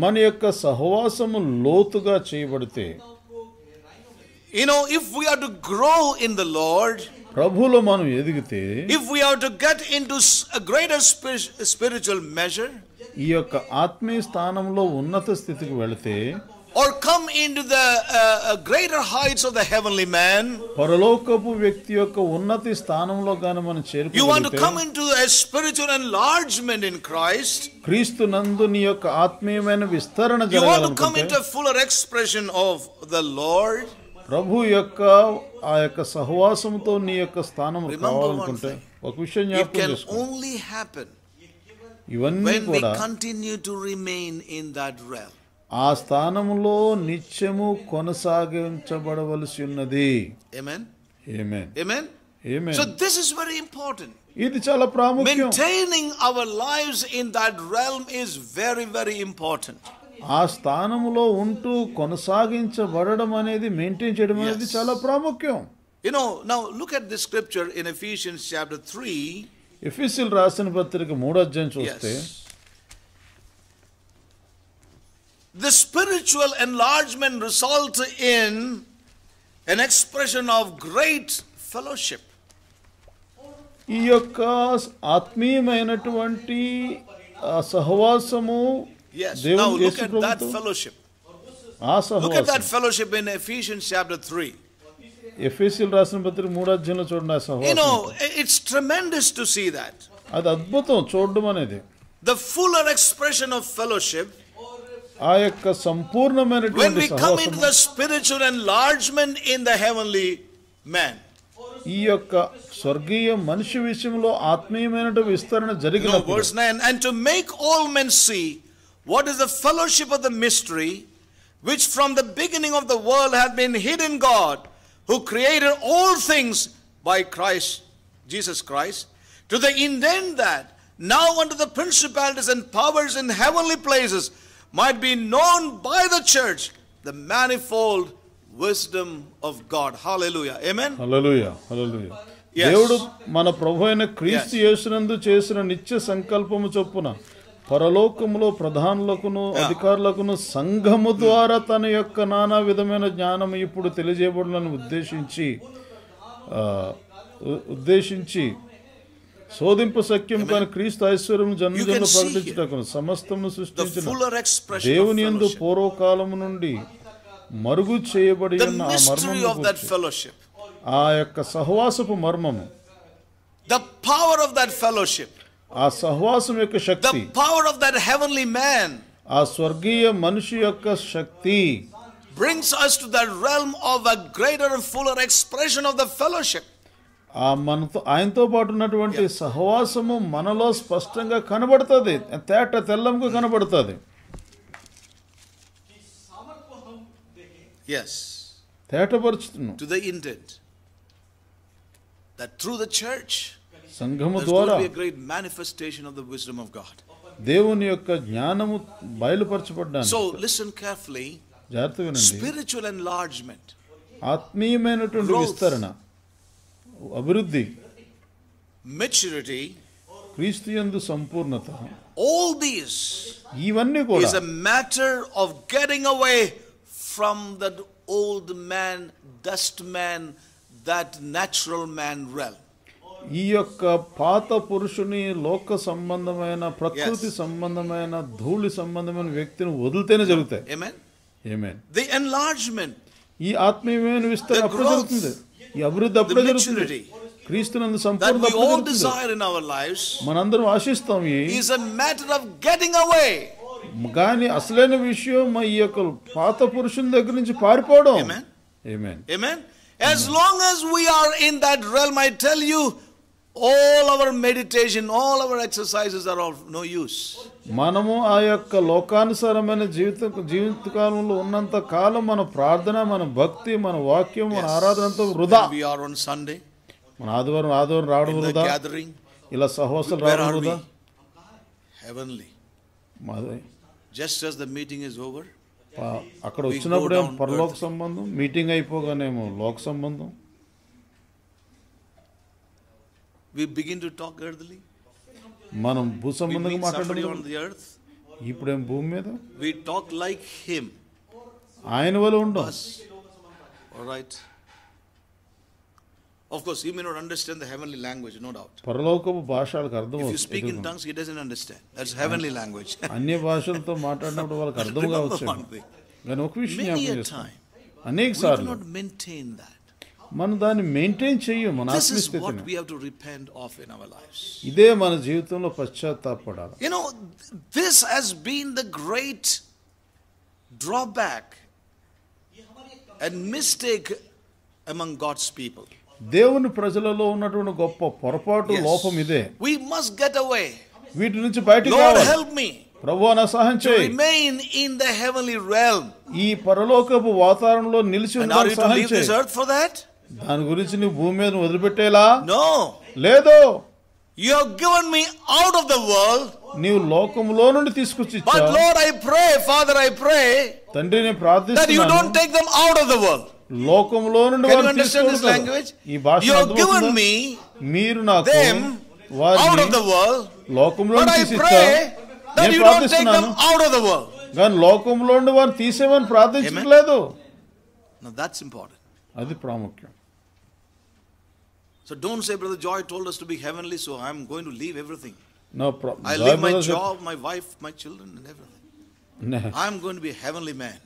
మన యొక్క సహవాసము లోతుగా చేయబడితే you know if we have to grow in the Lord ప్రభులో మనం ఎదిగితే if we have to get into a greater spiritual measure ఈ యొక్క ఆత్మీయ స్థానంలో ఉన్నత స్థితికి వెళితే or come into the uh, uh, greater heights of the heavenly man you want to come into a spiritual enlargement in Christ you want to come into a fuller expression of the Lord remember one thing it can only happen when we continue to remain in that realm ఆ స్థానంలో నిత్యము కొనసాగించబడవలసి ఉన్నది So this is very important. ఇది చాలా ప్రాముఖ్యం our lives in that realm is very very important ఆ స్థానములో ఉంటూ కొనసాగించబడడం అనేది మెయింటైన్ చేయడం అనేది చాలా ప్రాముఖ్యం you know now look at this scripture in Ephesians chapter 3 ఎఫీసియల్ రాసిన పత్రిక 3 అధ్యాయం చూస్తే The spiritual enlargement results in an expression of great fellowship. Uh, now ah, look at that fellowship in Ephesians chapter 3. You know, it's tremendous to see that. The fuller expression of fellowship ఆ యొక్క సంపూర్ణమైనటువంటి spiritual enlargement in the heavenly man ఈ యొక్క స్వర్గీయ మనిషి విషయంలో ఆత్మీయమైన విస్తరణ జరిగిన verse 9 and to make men see what is the fellowship of the mystery which from the beginning of the world had been hidden God who created all things by Christ Jesus Christ to the intent that now under the principalities and powers in heavenly places might be known by the church the manifold wisdom of God. Hallelujah. Amen. Hallelujah. Hallelujah. దేవుడు మన ప్రభు అయిన క్రీస్తు యేసునందు చేసిన నిత్య సంకల్పము చొప్పున పరలోకములో ప్రధానులకును అధికారులకును సంఘము ద్వారా తన యొక్క నానా విధమైన జ్ఞానం ఇప్పుడు తెలియజేయబడాలని ఉద్దేశించి ఉద్దేశించి శోధింపు సఖ్యం కానీ క్రీస్తు ఐశ్వర్యం జన్మజన్మ ప్రకటించడం సమస్తము సృష్టించిన దేవుని ఎందు పూర్వకాలము నుండి మరుగు చేయబడి ఉన్న ఆ మర్మము ఆ యొక్క సహవాసపు మర్మము the power of that fellowship ఆ సహవాసం యొక్క శక్తి power of that heavenly man ఆ స్వర్గీయ మనిషి యొక్క శక్తి brings us to that realm of a greater and fuller expression of the fellowship ఆ మనతో ఆయనతో పాటు ఉన్నటువంటి సహవాసము మనలో స్పష్టంగా కనబడుతుంది తేట తెల్లంకు కనబడుతుంది చర్చ్ సంఘము ద్వారా ఆఫ్ దేవుని యొక్క జ్ఞానము బయలుపరచబడ్డాను సో జాగ్రత్తగా ఆత్మీయమైనటువంటి విస్తరణ అభివృద్ధి మెచ్యూరిటీ క్రీస్తు యందు సంపూర్ణత ఆల్ దీస్ ఇవన్నీ కూడా is a matter of getting away from that old man dust man that natural man well ఈ యొక్క పాత పురుషుని లోక సంబంధమైన ప్రకృతి సంబంధమైన ధూళి సంబంధమైన వ్యక్తిని వదిలితేనే జరుగుతాయి ది ఎన్లార్జ్మెంట్ ఈ ఆత్మీయమైన విస్తరణ అప్పుడు జరుగుతుంది the maturity that we all desire in our lives is a matter of getting away. గాని అసలైన విషయం మా ఈ యొక్క పాత పురుషుని దగ్గర నుంచి పారిపోవడం ఏమేన్ ఏమేన్ as long as we are in that realm tell you all our meditation all our exercises are of no use మనము ఆ యొక్క లోకానుసారమైన జీవిత జీవితకాలంలో ఉన్నంత కాలం మన ప్రార్థన మన భక్తి మన వాక్యం మన ఆరాధనతో వృధా వి ఆర్ ఆన్ సండే మన ఆదివారం ఆదివారం రావడం వృధా గ్యాదరింగ్ ఇలా సహోసలు రావడం వృధా హెవెన్లీ మాదే just as the meeting is over అక్కడ వచ్చినప్పుడు పరలోక సంబంధం మీటింగ్ అయిపోగానేమో లోక సంబంధం we begin to talk earthly మనం భూ సంబంధంగా మాట్లాడడం ఇప్పుడేం భూమి మీద we talk like him ఆయన వల్ల ఉండం all right Of course, he may not understand the heavenly language, no doubt. పరలోకపు భాషలకు అర్థం If you speak in tongues, he doesn't understand. That's heavenly language. *laughs* అన్ని భాషలతో మాట్లాడినప్పుడు వాళ్ళకి అర్థం *laughs* కావచ్చు కానీ ఒక విషయం జ్ఞాపకం చేస్తాను అనేక సార్లు not maintain that. మనం దాన్ని మెయింటైన్ చేయము మన ఆత్మస్థితిని ఇదే మన జీవితంలో పశ్చాత్తాపడాలి you know this has been the great drawback and mistake among God's people దేవుని ప్రజలలో ఉన్నటువంటి గొప్ప పొరపాటు లోపం ఇదే వి మస్ట్ గెట్ అవే వీటి నుంచి బయటకు రావాలి హెల్ప్ మీ ప్రభువా నా సహాయం చేయి remain in the heavenly realm ఈ పరలోకపు వాతావరణంలో నిలిచి ఉండాలి సహాయం చేయి ఫర్ దట్ దాని గురించి నువ్వు భూమి మీద వదిలిపెట్టేలా నో లేదు you have given me out of the world నీవు లోకములో నుండి తీసుకొచ్చి but Lord I pray Father I pray తండ్రి నేను ప్రార్థిస్తున్నాను that you don't take them out of the world లోకములో నుండి వారు అండర్స్టాండ్ లాంగ్వేజ్ ఈ భాష యు హావ్ గివెన్ మీ మీరు నాకు them out of the world లోకములో నుండి తీసుకొచ్చారు that you don't take them out of the world కానీ లోకంలో నుండి వారు తీసేమని ప్రార్థించట్లేదు దట్స్ ఇంపార్టెంట్ అది ప్రాముఖ్యం So don't say, Brother Joy told us to be heavenly, so I'm going to leave everything. No problem. I leave my job, my wife, my children, and everything. No. I'm going to be a heavenly man.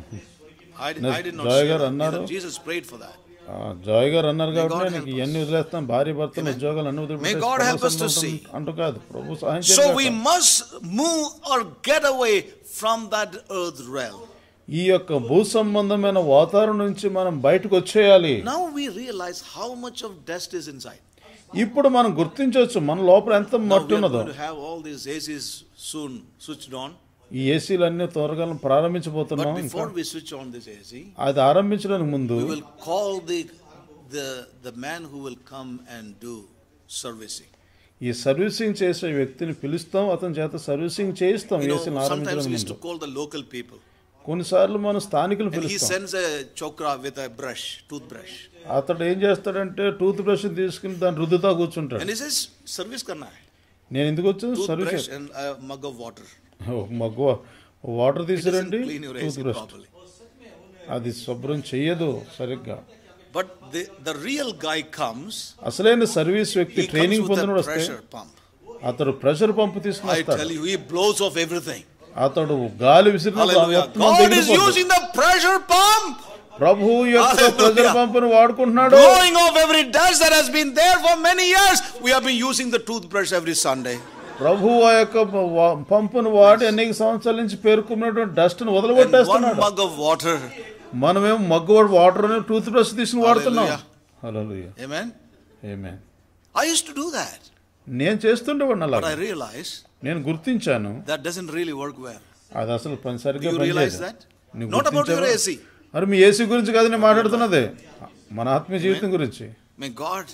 *laughs* I, did, no, I did not Joy say that. Annaru. Jesus prayed for that. Joy గారు అన్నారు కాబట్టి నీకు ఇవన్నీ వదిలేస్తాం భార్య భర్తలు ఉద్యోగాలు అన్ని వదిలిపెట్టేసి అంటూ కాదు ప్రభు సహాయం so we must move or get away from that ఈ యొక్క భూ సంబంధమైన వాతావరణం నుంచి మనం బయటకు వచ్చేయాలి now we realize how much of dust is inside ఇప్పుడు మనం గుర్తించవచ్చు మన లోపల ఎంత మట్టి ఉన్నదో have all this ACs soon switch on ఈ ఏసీలు అన్ని త్వరగా ప్రారంభించబోతున్నాం before we switch on this AC అది ఆరంభించడానికి ముందు we will call the the the man who will come and do servicing ఈ సర్వీసింగ్ చేసే వ్యక్తిని పిలుస్తాం అతని చేత సర్వీసింగ్ చేయిస్తాం ఏసీని ఆరంభించడం ముందు కాల్ ద లోకల్ పీపుల్ కొన్నిసార్లు మనం స్థానికులు పిలుస్తాం అతడు ఏం చేస్తాడంటే టూత్ బ్రష్ తీసుకుని దాని రుద్దుతా కూర్చుంటాడు సర్వీస్ కన్నా నేను ఎందుకు వచ్చాను service mug water mug water తీసిరండి టూత్ బ్రష్ అది శుభ్రం చేయదు సరిగ్గా but the real guy comes అసలైన సర్వీస్ వ్యక్తి ట్రైనింగ్ పొందిన వస్తే అతడు ప్రెషర్ పంప్ తీసుకుని బ్లోస్ ఆఫ్ ఎవ్రీథింగ్ అతడు గాలి విసిరిన ప్రభు యొక్క ప్రెషర్ పంప్ ను వాడుకుంటున్నాడు blowing off every dust that has been there for many years we have been using the tooth brush every Sunday ప్రభు ఆ యొక్క పంపును వాడి అనేక సంవత్సరాల నుంచి పేర్కొన్నటువంటి డస్ట్ ను వదలగొట్టేస్తున్నాడు మగ్ ఆఫ్ వాటర్ మనమేం మగ్గు వాటర్ ని టూత్ బ్రష్ తీసుకుని వాడుతున్నాం హల్లెలూయా ఆమేన్ ఆమేన్ I use to do that నేను చేస్తుండేవాడిని అలా ఐ రియలైజ్ నేను గుర్తించాను that doesn't really work well అది అసలు పని సరిగ్గా realize not about your AC మరి మీ ఏసీ గురించి కాదు నేను మాట్లాడుతున్నది మన ఆత్మ జీవితం గురించి may God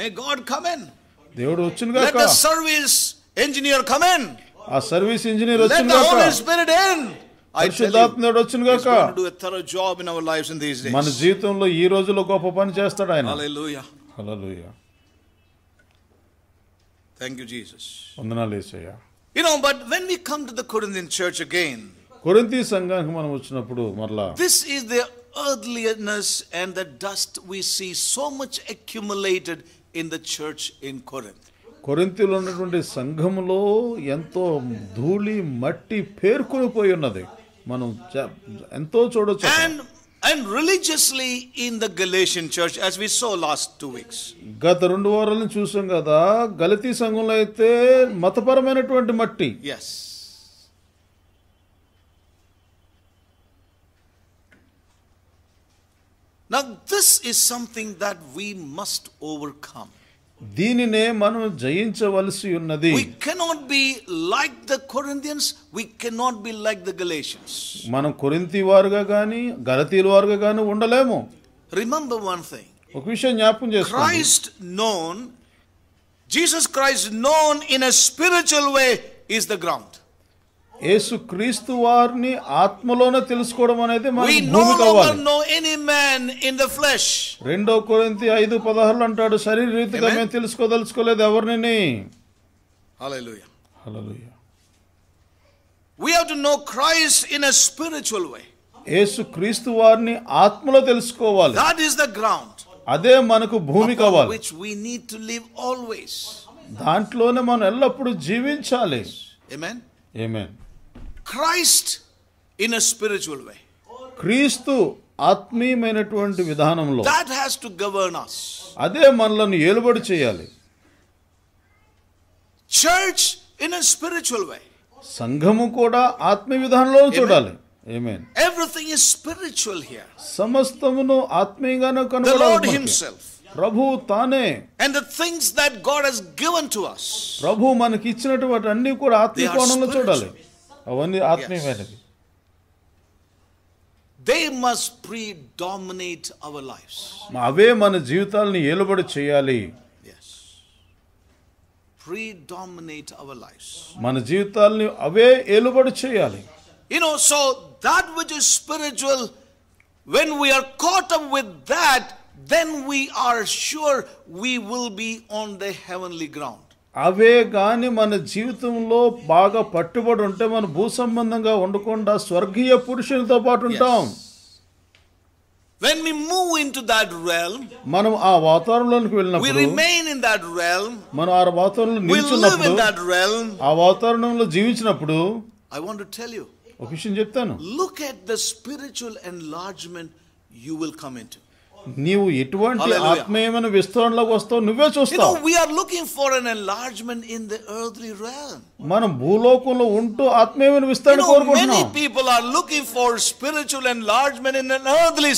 may God come in దేవుడు వచ్చిన గాక let service engineer come in ఆ సర్వీస్ ఇంజనీర్ వచ్చిన గాక let the Holy Spirit in వచ్చిన గాక జాబ్ ఇన్ అవర్ మన జీవితంలో ఈ రోజుల్లో గొప్ప పని చేస్తాడు ఆయన హల్లెలూయా హల్లెలూయా థ్యాంక్ యూ జీసస్ వందనాలు యేసయ్యా you know but when we come to the Corinthian church again కొరింథీ సంఘానికి మనం వచ్చినప్పుడు మరలా this is the earthliness and the dust we see so much accumulated in the church in Corinth. కొరింతిలో ఉన్నటువంటి సంఘములో ఎంతో ధూళి మట్టి పేర్కొనిపోయి ఉన్నది మనం ఎంతో చూడొచ్చు and and religiously in the Galatian church as we so last two weeks గత రెండు వారాల నుంచి చూసాం కదా గలతీ సంఘంలో అయితే మతపరమైనటువంటి మట్టి yes Now, this is something that we must overcome. దీనినే మనం జయించవలసి ఉన్నది we cannot be like the Corinthians we cannot be like the Galatians మనం కొరింతి వారుగా గాని గలతీయుల వారుగా గాని ఉండలేము రిమెంబర్ వన్ థింగ్ ఒక విషయం జ్ఞాపకం చేసుకో Christ known Jesus Christ known in a spiritual way is the ground యేసు క్రీస్తు వారిని ఆత్మలోనే తెలుసుకోవడం అనేది మ్యాన్ ఇన్ ద రెండో కొరింత ఐదు పదహారులు అంటాడు శరీర రీతిగా మేము తెలుసుకోదలుచుకోలేదు ఎవరిని యేసు క్రీస్తు వారిని ఆత్మలో తెలుసుకోవాలి దట్ ఈస్ ద గ్రౌండ్ అదే మనకు భూమి కావాలి which we need to live always దాంట్లోనే మనం ఎల్లప్పుడూ జీవించాలి ఆమేన్ ఆమేన్ Christ in a spiritual way క్రీస్తు ఆత్మీయమైనటువంటి విధానంలో that has to govern us అదే మనలను ఏలుబడి చేయాలి church in a spiritual way సంఘము కూడా ఆత్మీయ విధానంలో చూడాలి ఆమేన్ ఎవ్రీథింగ్ ఇస్ స్పిరిచువల్ హియర్ సమస్తమును ఆత్మీయంగానే కనబడాలి హింసెల్ఫ్ ప్రభు తానే and the things that God has given to us ప్రభు మనకి ఇచ్చినటువంటి అన్ని కూడా ఆత్మీయ కోణంలో చూడాలి Only Atmivanity. Yes. They must predominate our lives. అవే మన జీవితాలను ఏలుబడి చేయాలి. Yes. Predominate our lives. మన జీవితాలను అవే ఏలుబడి చేయాలి. You know, so that which is spiritual, when we are caught up with that, then we are sure we will be on the heavenly ground. అవే కానీ మన జీవితంలో బాగా పట్టుబడి ఉంటే మనం భూ సంబంధంగా ఉండకుండా స్వర్గీయ పురుషునితో పాటు ఉంటాం When we move into that realm, మనం ఆ వాతావరణంలోకి వెళ్ళినప్పుడు we remain in that realm, మనం ఆ వాతావరణంలో నిలిచినప్పుడు in that realm, ఆ వాతావరణంలో జీవించినప్పుడు I want to tell you ఒక విషయం చెప్తాను look at the spiritual enlargement you will come into నీవు ఎటువంటి ఆత్మీయమైన విస్తరణలోకి వస్తావు నువ్వే చూస్తావు we are looking for an enlargement మనం భూలోకంలో ఉంటూ ఆత్మీయమైన విస్తరణ కోరుకుంటున్నాం people are looking for spiritual enlargement in an earthly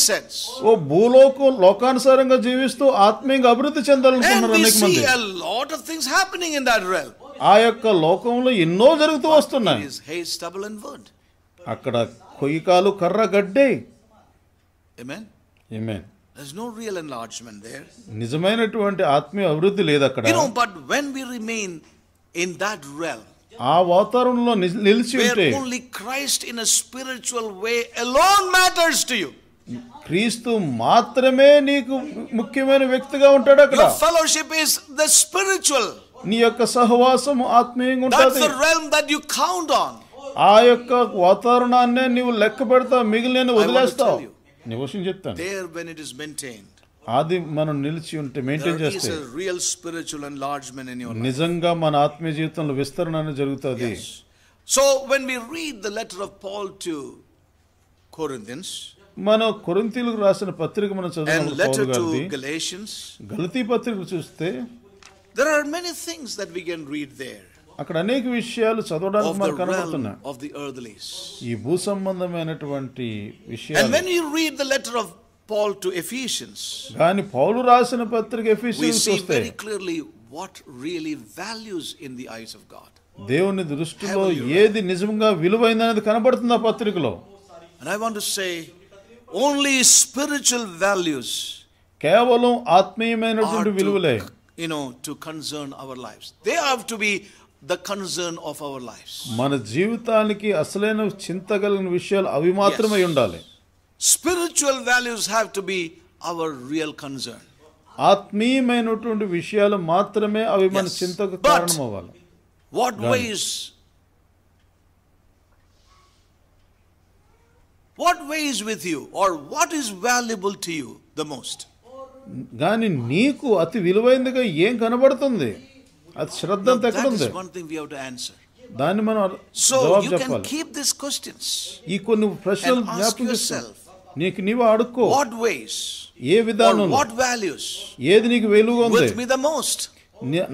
జీవిస్తూ ఆత్మీయంగా అభివృద్ధి చెందాలనుకుంటున్నారు థింగ్స్ హ్యాపెనింగ్ ఇన్ దట్ ఆ యొక్క లోకంలో ఎన్నో జరుగుతూ వస్తున్నాయి హే స్టబుల్ అండ్ వర్డ్ అక్కడ కొయ్యకాలు కర్ర గడ్డి నిజమైనటువంటి ఆత్మీయ అభివృద్ధి లేదు అక్కడ but when we remain in that well ఆ వాతావరణంలో నిలిచి ఉంటే only Christ in a spiritual way alone matters to you. క్రీస్తు మాత్రమే నీకు ముఖ్యమైన వ్యక్తిగా ఉంటాడు అక్కడ ఫెలోషిప్ ఇస్ ద స్పిరిచువల్ నీ యొక్క సహవాసం ఆత్మీయంగా ఉంటుంది that's the realm that you count on ఆ యొక్క వాతావరణాన్ని నీవు లెక్క పెడతావు మిగిలిన వదిలేస్తావు నివసం చెప్తాను there when it is maintained అది మనం నిలిచి ఉంటే మెయింటైన్ చేస్తే real spiritual enlargement in your నిజంగా మన ఆత్మీయ జీవితంలో విస్తరణ జరుగుతుంది so when we read the letter of Paul to Corinthians మన కొరింథీలకు రాసిన పత్రిక మనం గలేషియన్స్ గలతీ పత్రిక చూస్తే are many things that we can read there అక్కడ అనేక విషయాలు చదవడానికి మనకు కనబడుతున్నాయి ఈ భూ సంబంధమైనటువంటి విషయాలు Paul to Ephesians. కానీ పౌలు రాసిన పత్రిక ఎఫీసియన్స్ చూస్తే very clearly what really values in the eyes of God. దేవుని దృష్టిలో ఏది నిజంగా విలువైనది కనబడుతుంది ఆ పత్రికలో. And I want to say only spiritual values కేవలం ఆత్మీయమైనటువంటి విలువలే you know to concern our lives. They have to be the concern of our life మన జీవితానికి అసలైన చింతగలిగిన విషయాలు అవి మాత్రమే ఉండాలి spiritual values have to be our real concern ఆత్మీయమైనటువంటి విషయాలు మాత్రమే అవి మన చింతకు కారణం అవ్వాలి what wise what wise with you are what is valuable to you the most కానీ నీకు అతి విలువైనదిగా ఏం కనబడుతుంది అది శ్రద్ధ అంత ఎక్కడ ఉంది దాన్ని మనం జవాబు చెప్పాలి ఈ కొన్ని ప్రశ్నలు జ్ఞాపకం నీకు నీవు అడుక్కో వాట్ వేస్ ఏ విధానం వాట్ వాల్యూస్ ఏది నీకు వెలుగుగా ఉంది విత్ మీ ద మోస్ట్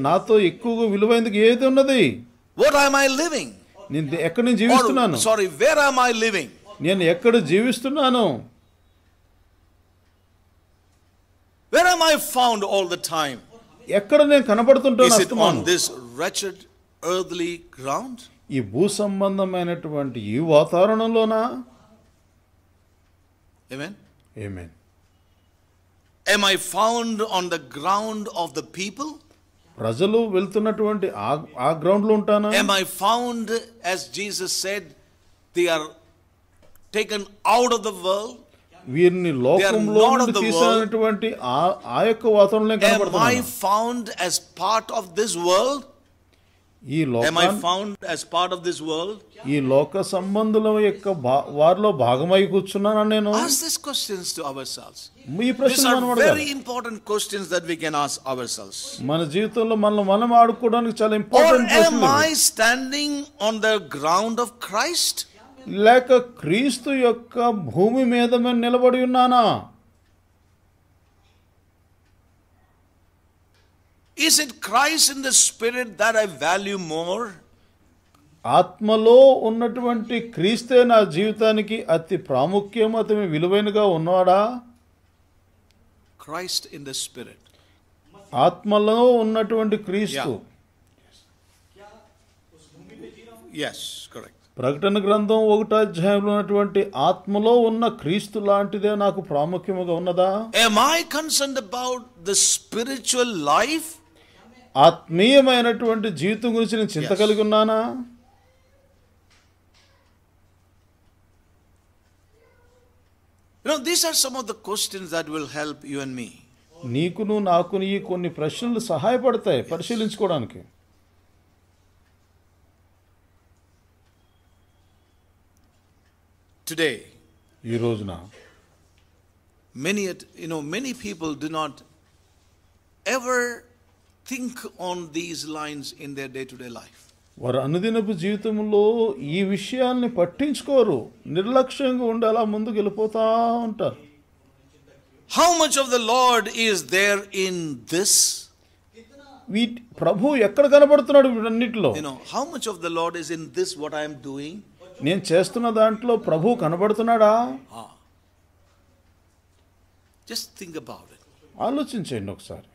నాతో ఎక్కువగా విలువైనది ఏది ఉన్నది వాట్ ఐ మై లివింగ్ నేను ఎక్కడ నేను జీవిస్తున్నాను sorry where are my living నేను ఎక్కడ జీవిస్తున్నాను where are my found all the time ఎక్కడ నేను కనబడుతుంటాను గ్రౌండ్ ఈ భూ సంబంధమైనటువంటి ఈ వాతావరణంలోనా Am I found on the ground of ground of the people ప్రజలు వెళ్తున్నటువంటి ఆ గ్రౌండ్ లో ఉంటాను am I found as Jesus said they are taken out of the world వీరిని లోకంలో నుండి తీసినటువంటి ఆ యొక్క కనబడుతుంది I found as part of this world ఈ లోక found as part of this world ఈ లోక సంబంధుల యొక్క వారిలో భాగమై కూర్చున్నానా నేను this questions to ourselves ఈ ప్రశ్న మనం very important questions that we can ask ourselves మన జీవితంలో మనం మనం ఆడుకోవడానికి చాలా important question I standing on the ground of Christ లేక క్రీస్తు యొక్క భూమి మీద మేము నిలబడి ఉన్నానా is it Christ in the spirit that I value more ఆత్మలో ఉన్నటువంటి క్రీస్తే నా జీవితానికి అతి ప్రాముఖ్యం అతని విలువైనగా ఉన్నాడా క్రైస్ట్ ఇన్ ద స్పిరిట్ ఆత్మలో ఉన్నటువంటి క్రీస్తు ఎస్ కరెక్ట్ ప్రకటన గ్రంథం ఒకటో అధ్యాయంలో ఉన్నటువంటి ఆత్మలో ఉన్న క్రీస్తు లాంటిదే నాకు ప్రాముఖ్యముగా ఉన్నదా I concern about the spiritual life ఆత్మీయమైనటువంటి జీవితం గురించి నేను చింత కలిగి ఉన్నానా You know, these some of the the questions will help help you మీ నీకును నాకును ఈ కొన్ని ప్రశ్నలు సహాయపడతాయి పరిశీలించుకోవడానికి today ఈ రోజున many you know many people do not ever think on these lines in their day to day life వారు అనుదినపు జీవితంలో ఈ విషయాన్ని పట్టించుకోరు నిర్లక్ష్యంగా ఉండి అలా ముందుకు వెళ్ళిపోతా ఉంటారు how much of the Lord is there in this వీటి ప్రభు ఎక్కడ కనబడుతున్నాడు వీటన్నిటిలో you how much of the Lord is in this what I'm doing నేను చేస్తున్న దాంట్లో ప్రభు కనబడుతున్నాడా జస్ట్ థింక్ అబౌట్ ఇట్ ఆలోచించండి ఒకసారి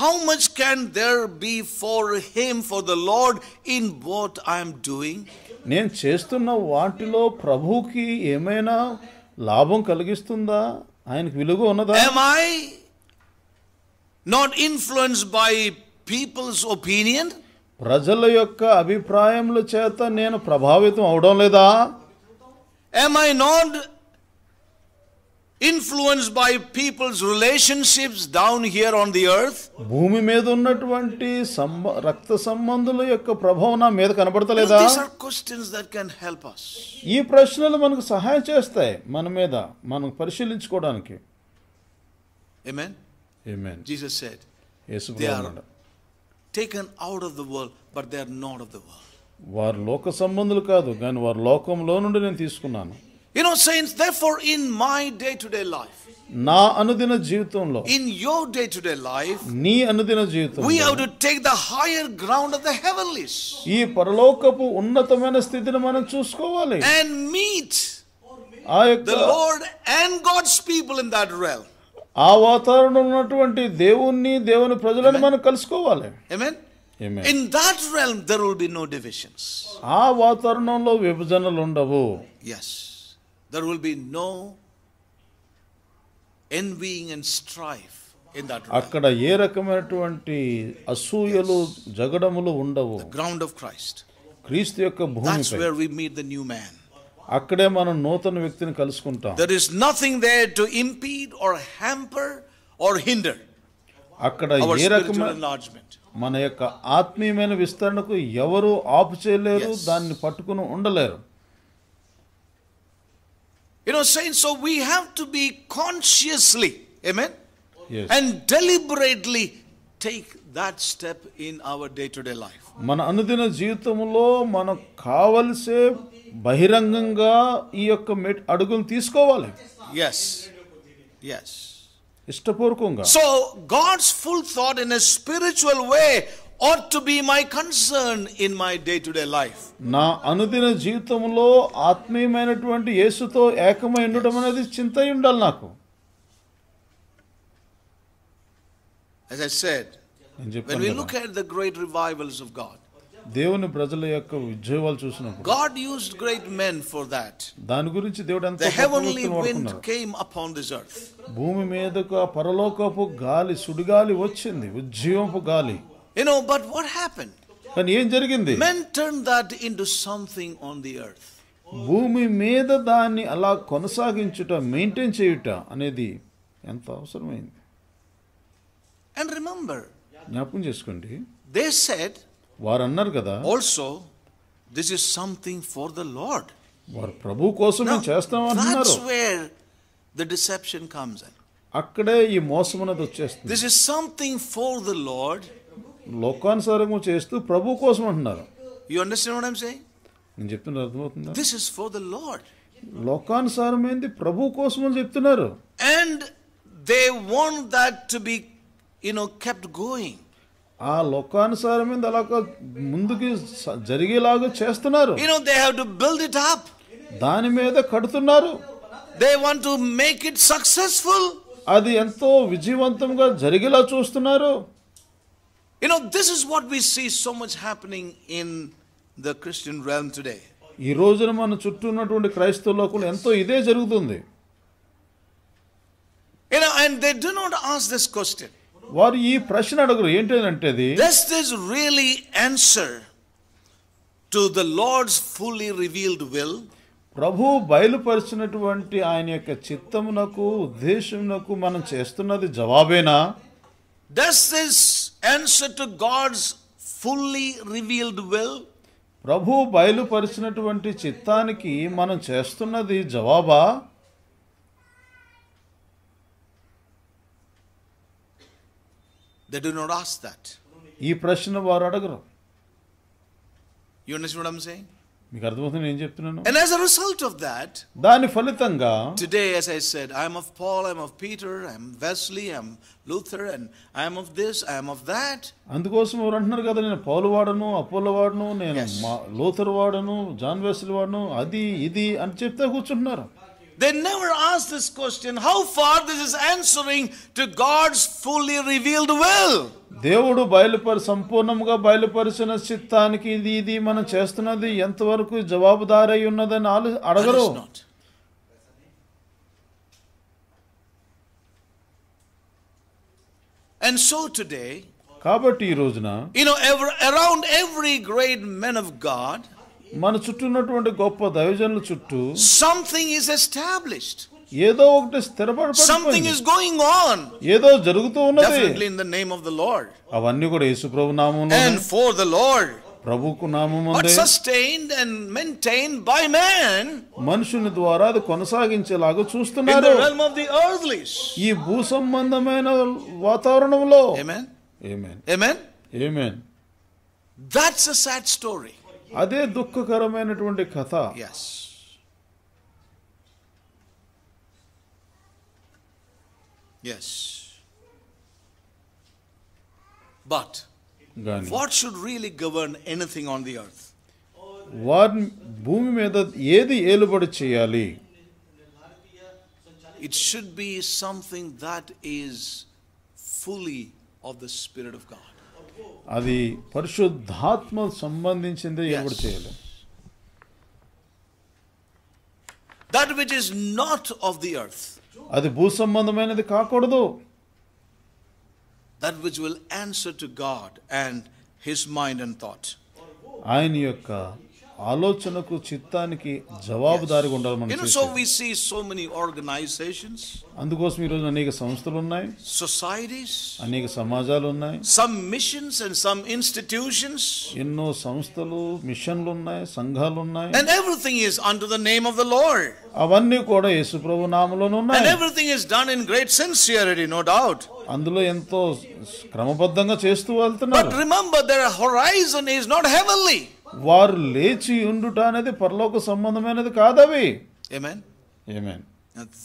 how much can there be for him for the Lord in what I'm doing నేను చేస్తున్న వాటిలో ప్రభుకి ఏమైనా లాభం కలిగిస్తుందా ఆయనకు విలువ ఉన్నదా am not not by people's opinion ప్రజల యొక్క అభిప్రాయముల చేత నేను ప్రభావితం అవడం లేదా am i not by people's relationships down here on the earth భూమి మీద ఉన్నటువంటి రక్త సంబంధుల యొక్క ప్రభావం నా మీద కనబడతలేదా these questions that can help us ఈ ప్రశ్నలు మనకు సహాయం చేస్తాయి మన మీద మనం పరిశీలించుకోవడానికి ఆమేన్ ఆమేన్ జీసస్ సెడ్ యేసు ప్రభువు taken out of the world, but they are not of the world. వారు లోక సంబంధులు కాదు కానీ వారు లోకంలో నుండి నేను తీసుకున్నాను You know, saints, therefore, in my day to day life, నా అనుదిన జీవితంలో in your day to day life, నీ అనుదిన we have to take the higher ground of the heavenlies. ఈ పరలోకపు ఉన్నతమైన స్థితిని మనం చూసుకోవాలి and meet the Lord and God's people in that realm. ఆ వాతావరణంలో ఉన్నటువంటి దేవుణ్ణి దేవుని ప్రజలను మనం కలుసుకోవాలి in that realm there will be no divisions ఆ వాతావరణంలో విభజనలు ఉండవు yes there will be no envying and strife in that అక్కడ ఏ రకమైనటువంటి అసూయలు జగడములు ఉండవు గ్రౌండ్ ఆఫ్ క్రైస్ట్ క్రీస్తు యొక్క భూమి that's where we meet the new man అక్కడే మనం నూతన వ్యక్తిని కలుసుకుంటాం there is nothing there to impede or hamper or hinder అక్కడ ఏ రకమైన మన యొక్క ఆత్మీయమైన విస్తరణకు ఎవరు ఆపు చేయలేరు దాన్ని పట్టుకుని ఉండలేరు You know, saying so we have to be consciously, amen, yes. and deliberately take that step in our day-to-day మన అనుదిన జీవితంలో మనకు కావలసే బహిరంగంగా ఈ యొక్క అడుగులు తీసుకోవాలి ఎస్ ఎస్ ఇష్టపూర్వకంగా so God's full thought in a spiritual way ought to be my concern in my day to day life నా అనుదిన జీవితంలో ఆత్మీయమైనటువంటి యేసుతో ఏకమై ఉండడం అనేది చింత ఉండాలి నాకు as i said when we look at the great revivals of god దేవుని ప్రజల యొక్క ఉద్యోగాలు చూసినప్పుడు God used great men for that దాని గురించి దేవుడు అంత heavenly wind came upon this earth భూమి మీదకు ఆ పరలోకపు గాలి సుడిగాలి వచ్చింది ఉజ్జీవపు గాలి you know but what happen కానీ ఏం జరిగింది men turn that into something on the earth భూమి మీద దాన్ని అలా కొనసాగించుట మెయింటైన్ చేయుట అనేది ఎంత అవసరమైంది అండ్ రిమెంబర్ జ్ఞాపకం చేసుకోండి దే సెట్ వారు అన్నారు కదా also this is something for the Lord వారు ప్రభు కోసం మేము చేస్తామన్నారు వేర్ ద డిసెప్షన్ కమ్స్ అక్కడే ఈ మోసం అనేది వచ్చేస్తుంది this is something for the Lord లోకానుసారంగా చేస్తూ ప్రభు కోసం అంటున్నారు you understand what I am saying నేను చెప్తున్నా అర్థమవుతుందా this is for the Lord లోకానుసారమైంది ప్రభు కోసం అని చెప్తున్నారు and they want that to be you know kept going ఆ మీద అలాగ ముందుకి జరిగేలాగా చేస్తున్నారు you know they have to build it up దాని మీద కడుతున్నారు they want to make it successful అది ఎంతో విజయవంతంగా జరిగేలా చూస్తున్నారు you know this is what we see so much happening in the Christian realm today ఈ రోజున మన చుట్టూ ఉన్నటువంటి క్రైస్తవ లోకంలో ఎంతో ఇదే జరుగుతుంది you know and they do not ask this question వారు ఈ ప్రశ్న అడుగురు ఏంటంటే అది does this really answer to the Lord's fully revealed will ప్రభు బయలుపరిచినటువంటి ఆయన యొక్క చిత్తమునకు ఉద్దేశమునకు మనం చేస్తున్నది జవాబేనా does this answer to God's fully revealed will ప్రభు బయలుపరిచినటువంటి చిత్తానికి మనం చేస్తున్నది జవాబా they do not ask that ఈ ప్రశ్న వారు అడగరు you understand what I saying మీకు నేను చెప్తున్నాను and as దాని ఫలితంగా today as i said i am of paul I am of peter i am wesley అందుకోసం అంటున్నారు కదా నేను పౌలు వాడను అపోలో వాడను నేను లూథర్ వాడను జాన్ వెస్లీ వాడను అది ఇది అని చెప్తే కూర్చుంటున్నారు They never ask this question how far this is answering to God's fully revealed will. దేవుడు బయలుపరి సంపూర్ణంగా బయలుపరిచిన చిత్తానికి ఇది ఇది మనం చేస్తున్నది ఎంతవరకు జవాబుదారై ఉన్నదని అడగరు And so today, కాబట్టి ఈ రోజున you know around every great man of god మన చుట్టూ ఉన్నటువంటి గొప్ప దైవజనుల చుట్టూ సంథింగ్ ఇస్ ఎస్టాబ్లిష్డ్ ఏదో ఒకటి స్థిరపడి సంథింగ్ ఇస్ గోయింగ్ ఆన్ ఏదో జరుగుతూ ఉన్నది definitely in the name of the Lord అవన్నీ కూడా ప్రభు నామమున అండ్ ఫర్ ద లార్డ్ ప్రభుకు but sustained and maintained by man మనుషుని ద్వారా అది కొనసాగించేలాగా చూస్తున్నారు in the realm of the earthlies ఈ భూ సంబంధమైన వాతావరణంలో ఆమేన్ ఆమేన్ ఆమేన్ ఆమేన్ దట్స్ అ సాడ్ స్టోరీ అదే దుఃఖకరమైనటువంటి కథ yes yes but what should really govern anything on the earth వారిని భూమి మీద ఏది ఏలుబడి చేయాలి it should be something that is fully of the spirit of God అది పరిశుద్ధాత్మ సంబంధించిందే ఎవరు చేయలేదు that which is not of the earth అది భూ సంబంధమైనది కాకూడదు that which will answer to God and his mind and thought ఆయన యొక్క ఆలోచనకు చిత్తానికి జవాబుదారిగా ఉండాలి మనం so we see so many organisations అందుకోసం ఈ రోజు అనేక సంస్థలు ఉన్నాయి సొసైటీస్ అనేక సమాజాలు ఉన్నాయి some missions and some institutions ఎన్నో సంస్థలు మిషన్లు ఉన్నాయి సంఘాలు ఉన్నాయి and everything is under the name of the Lord అవన్నీ కూడా ప్రభు నామములోనే ఉన్నాయి and everything is done in great sincerity no doubt అందులో ఎంతో క్రమబద్ధంగా చేస్తూ వెళ్తున్నారు but remember their horizon is not heavenly వారు లేచి ఉండుట అనేది పరలోక సంబంధమైనది కాదవి amen amen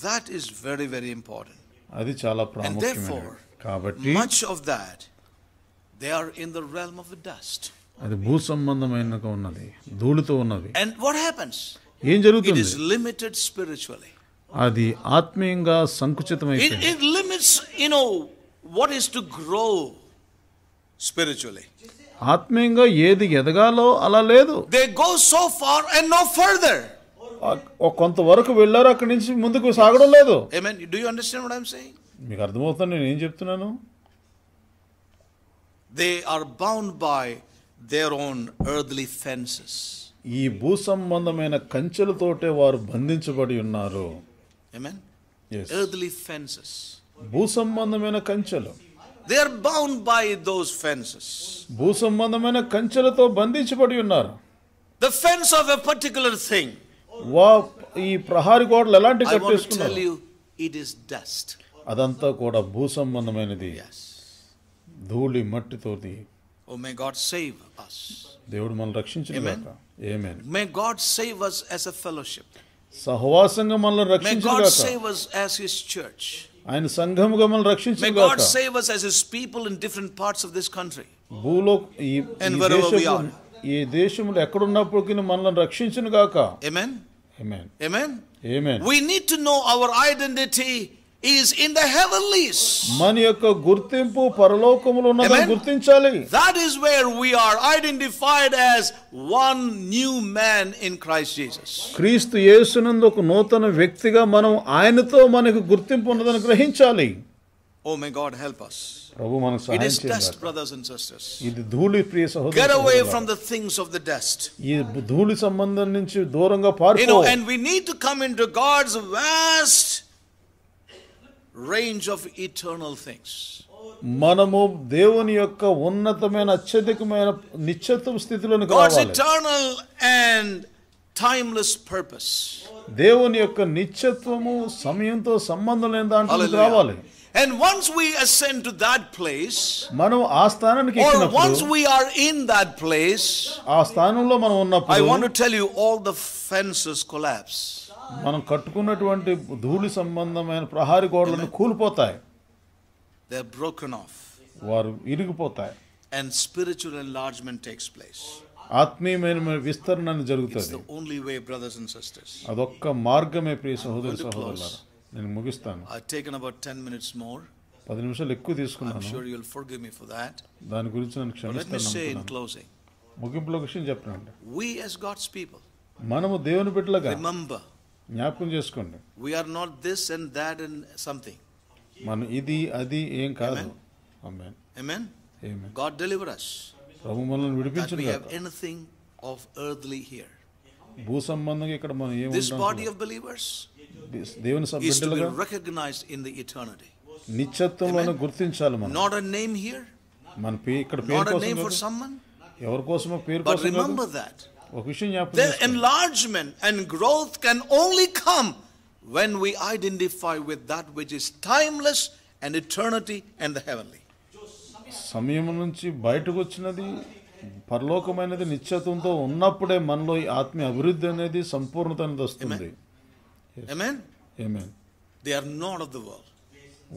that is very very important అది చాలా ప్రాముఖ్యమైనది కాబట్టి much of that they are in the realm of the dust అది భూ సంబంధమైన ఉన్నది ధూళితో ఉన్నది అండ్ వాట్ హ్యాపెన్స్ ఏం జరుగుతుంది ఇట్ ఇస్ లిమిటెడ్ స్పిరిచువల్లీ అది ఆత్మీయంగా సంకుచితమైపోయింది it limits you know what is to grow spiritually ఆత్మీయంగా ఏది ఎదగాలో అలా లేదు they go so far and no further కొంతవరకు వెళ్ళారు అక్కడి నుంచి ముందుకు సాగడం లేదు అండర్స్టాండ్ మీకు అర్థమవుతుంది నేను ఏం చెప్తున్నాను they are bound by their own earthly fences ఈ భూ సంబంధమైన కంచెలతోటే వారు బంధించబడి ఉన్నారు ఎర్త్లీ ఫెన్సెస్ భూ సంబంధమైన కంచెలు they are bound by those fences. The fence of a particular thing. I want to tell you, it is dust. Yes. Oh, may God save us. Amen. May God save us as a fellowship. May God save us as His church. ఆయన సంఘము గమని రక్షించి God save us as his people in different parts of this country. భూలోక ఈ దేశము ఈ దేశములో మనల్ని రక్షించును గాక. Amen. Amen. Amen. Amen. We need to know our identity is in the heavenlies that is where we are identified as one new man in christ jesus క్రీస్తు యేసునందు ఒక నూతన వ్యక్తిగా మనం ఆయనతో మనకు గుర్తింపు ఉన్నదని గ్రహించాలి Oh, may God help us. It is dust, brothers and sisters. Get away from the things of the dust. You know, and we need to come into God's vast range of eternal things. మనము దేవుని యొక్క ఉన్నతమైన అత్యధికమైన స్థితిలోని God's eternal and timeless purpose. దేవుని యొక్క నిశ్చిత్వము సమయంతో సంబంధం లేని దాంట్లో రావాలి. And once we ascend to that place, or once we are in that place, I want to tell you all the fences collapse. మనం కట్టుకున్నటువంటి ధూళి సంబంధమైన ప్రహారి గోడలను కూలిపోతాయి దే బ్రోకెన్ ఆఫ్ వారు ఇరిగిపోతాయి and spiritual enlargement takes place ఆత్మీయమైన విస్తరణ జరుగుతుంది only way brothers and sisters అదొక్క మార్గమే ప్రియ సహోదరి సహోదరులారా నేను ముగిస్తాను I taken about 10 minutes more 10 నిమిషాలు ఎక్కువ తీసుకున్నాను I sure you will forgive me for that దాని గురించి నన్ను క్షమిస్తాను ముగింపులో విషయం చెప్పండి వి యాస్ గాడ్స్ పీపుల్ మనము దేవుని బిడ్డలుగా రిమెంబర్ జ్ఞాపకం చేసుకోండి we are not this and that and something మనం ఇది అది ఏం కాదు ఆమేన్ ఆమేన్ ఆమేన్ గాడ్ డెలివర్ us ప్రభు మనల్ని విడిపించును గాక ఎనీథింగ్ ఆఫ్ ఎర్త్లీ హియర్ భూ సంబంధంగా ఇక్కడ మనం ఏం దిస్ బాడీ ఆఫ్ బిలీవర్స్ దేవుని సభ్యులుగా రికగ్నైజ్డ్ ఇన్ ది ఎటర్నిటీ నిత్యత్వంలోనే గుర్తించాలి మనం నాట్ అ నేమ్ హియర్ మన పే ఇక్కడ పేరు కోసం ఎవరి కోసమో పేరు కోసం రిమెంబర్ దట్ ఒక విషయం then enlargement and growth can only come when we identify with that which is timeless and eternity and the heavenly సమయం నుంచి బయటకు వచ్చినది పరలోకమైనది నిశ్చయతంతో ఉన్నప్పుడే మనలో ఈ ఆత్మీయ అభివృద్ధి అనేది సంపూర్ణత అనేది వస్తుంది they are not of the world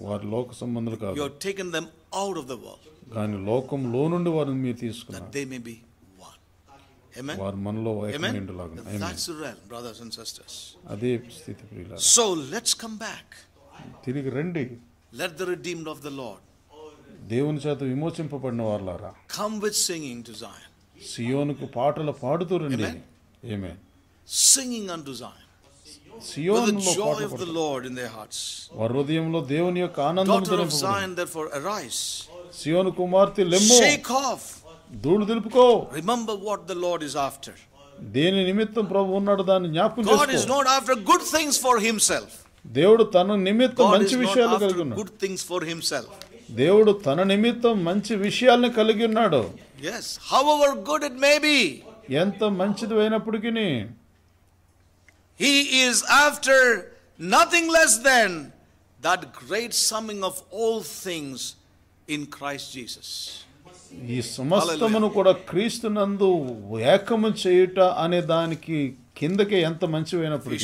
వారి లోక సంబంధాలు కాదు you have taken them out of the world కానీ లోకంలో నుండి వారిని మీరు తీసుకున్నారు దే మే బి వారు మనలో అదే స్థితి సో లెట్స్ కమ్ బ్యాక్ తిరిగి రండి let the redeemed of the Lord దేవుని చేత విమోచింపబడిన వారులారా come with singing to Zion సియోనుకు పాటలు పాడుతూ రండి ఏమే సింగింగ్ అండ్ టు జాయన్ దేవుని యొక్క ఆనందం కుమార్తె షేక్ ఆఫ్ ధూళి దులుపుకో remember what the lord is after దేని నిమిత్తం ప్రభు ఉన్నాడు దాన్ని జ్ఞాపకం God is not after good things for himself దేవుడు తన నిమిత్తం మంచి విషయాలు కలిగి ఉన్నాడు గుడ్ థింగ్స్ ఫర్ హిమ్సెల్ఫ్ దేవుడు తన నిమిత్తం మంచి విషయాలను కలిగి ఉన్నాడు yes however good it may be ఎంత మంచిది అయినప్పటికీ he is after nothing less than that great summing of all things in Christ Jesus ఈ సమస్తమును కూడా క్రీస్తునందు ఏకము చేయుట అనే దానికి కిందకే ఎంత మంచివైనప్పుడు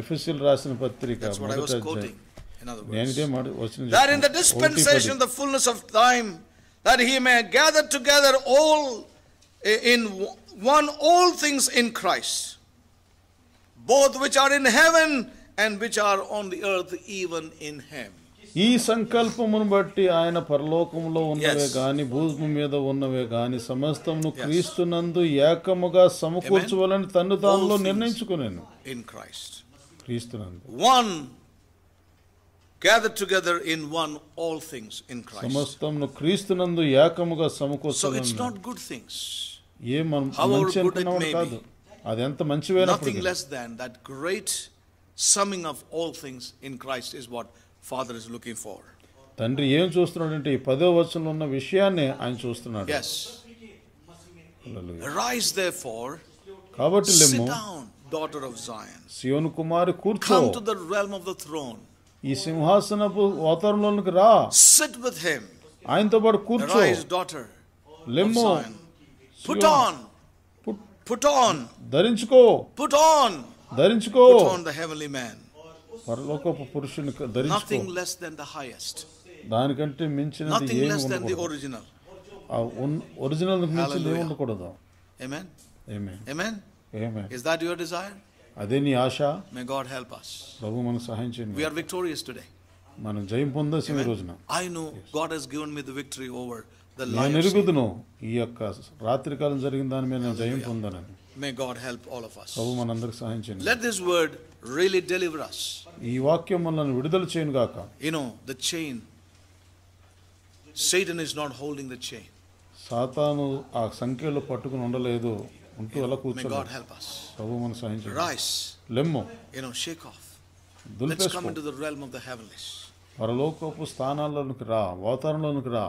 ఎఫ్ఎస్ఎల్ రాసిన పత్రిక in the dispensation the fullness of time that he may gather together one all things in Christ both which are in heaven and which are on the earth even in him ఈ సంకల్పమును బట్టి ఆయన పరలోకంలో ఉన్నవే కానీ భూమి మీద ఉన్నవే గాని సమస్తమును క్రీస్తునందు ఏకముగా సమకూర్చవాలని తను దానిలో నిర్ణయించుకున్నాను ఇన్ క్రైస్ట్ క్రీస్తునందు వన్ gathered సమస్తమును క్రీస్తునందు ఏకముగా సమకూర్చవాలని So it's not good ఏ మనం మంచి అనుకున్నామని కాదు అది ఎంత మంచివైనప్పుడు nothing less than that great summing of all father is looking for. తండ్రి ఏం చూస్తున్నాడంటే ఈ పదో వచనంలో ఉన్న విషయాన్ని ఆయన చూస్తున్నాడు yes rise therefore కాబట్టి లెమ్ము daughter of zion సియోను కుమారి కూర్చో come to the realm of the throne ఈ సింహాసనపు వాతావరణంలోనికి రా sit with him ఆయనతో పాటు కూర్చో rise daughter లెమ్ము put on put on ధరించుకో put on ధరించుకో put on the heavenly man పరలోకపు పురుషుని ధరించుకో nothing less than the highest దానికంటే మించినది nothing less than the original ఆ ఒరిజినల్ మించింది ఏమి ఉండకూడదు ఆమేన్ ఆమేన్ ఆమేన్ ఆమేన్ ఇస్ దట్ యువర్ డిజైర్ అదే నీ ఆశ మే గాడ్ హెల్ప్ us ప్రభు మనకు సహాయం చేయండి వి ఆర్ విక్టోరియస్ టుడే మనం జయం పొందేసిన ఈ రోజున I know God has given me the victory over the line ఎరుగుదును ఈ యొక్క రాత్రి కాలం జరిగిన దాని మీద నేను జయం పొందానని may God help all of us ప్రభు మనందరికి సహాయం చేయండి let this word really deliver us ఈ వాక్యం మనల్ని విడుదల చేయను గాక you know the chain satan is not holding the chain సాతాను ఆ సంఖ్యలో పట్టుకుని ఉండలేదు ఉంటూ అలా కూర్చోలేదు god help us ప్రభు మన సహాయం rise లెమ్ము you know shake off let's come into the realm of the heavenlies పరలోకపు స్థానాల్లోనికి రా వాతావరణంలోనికి రా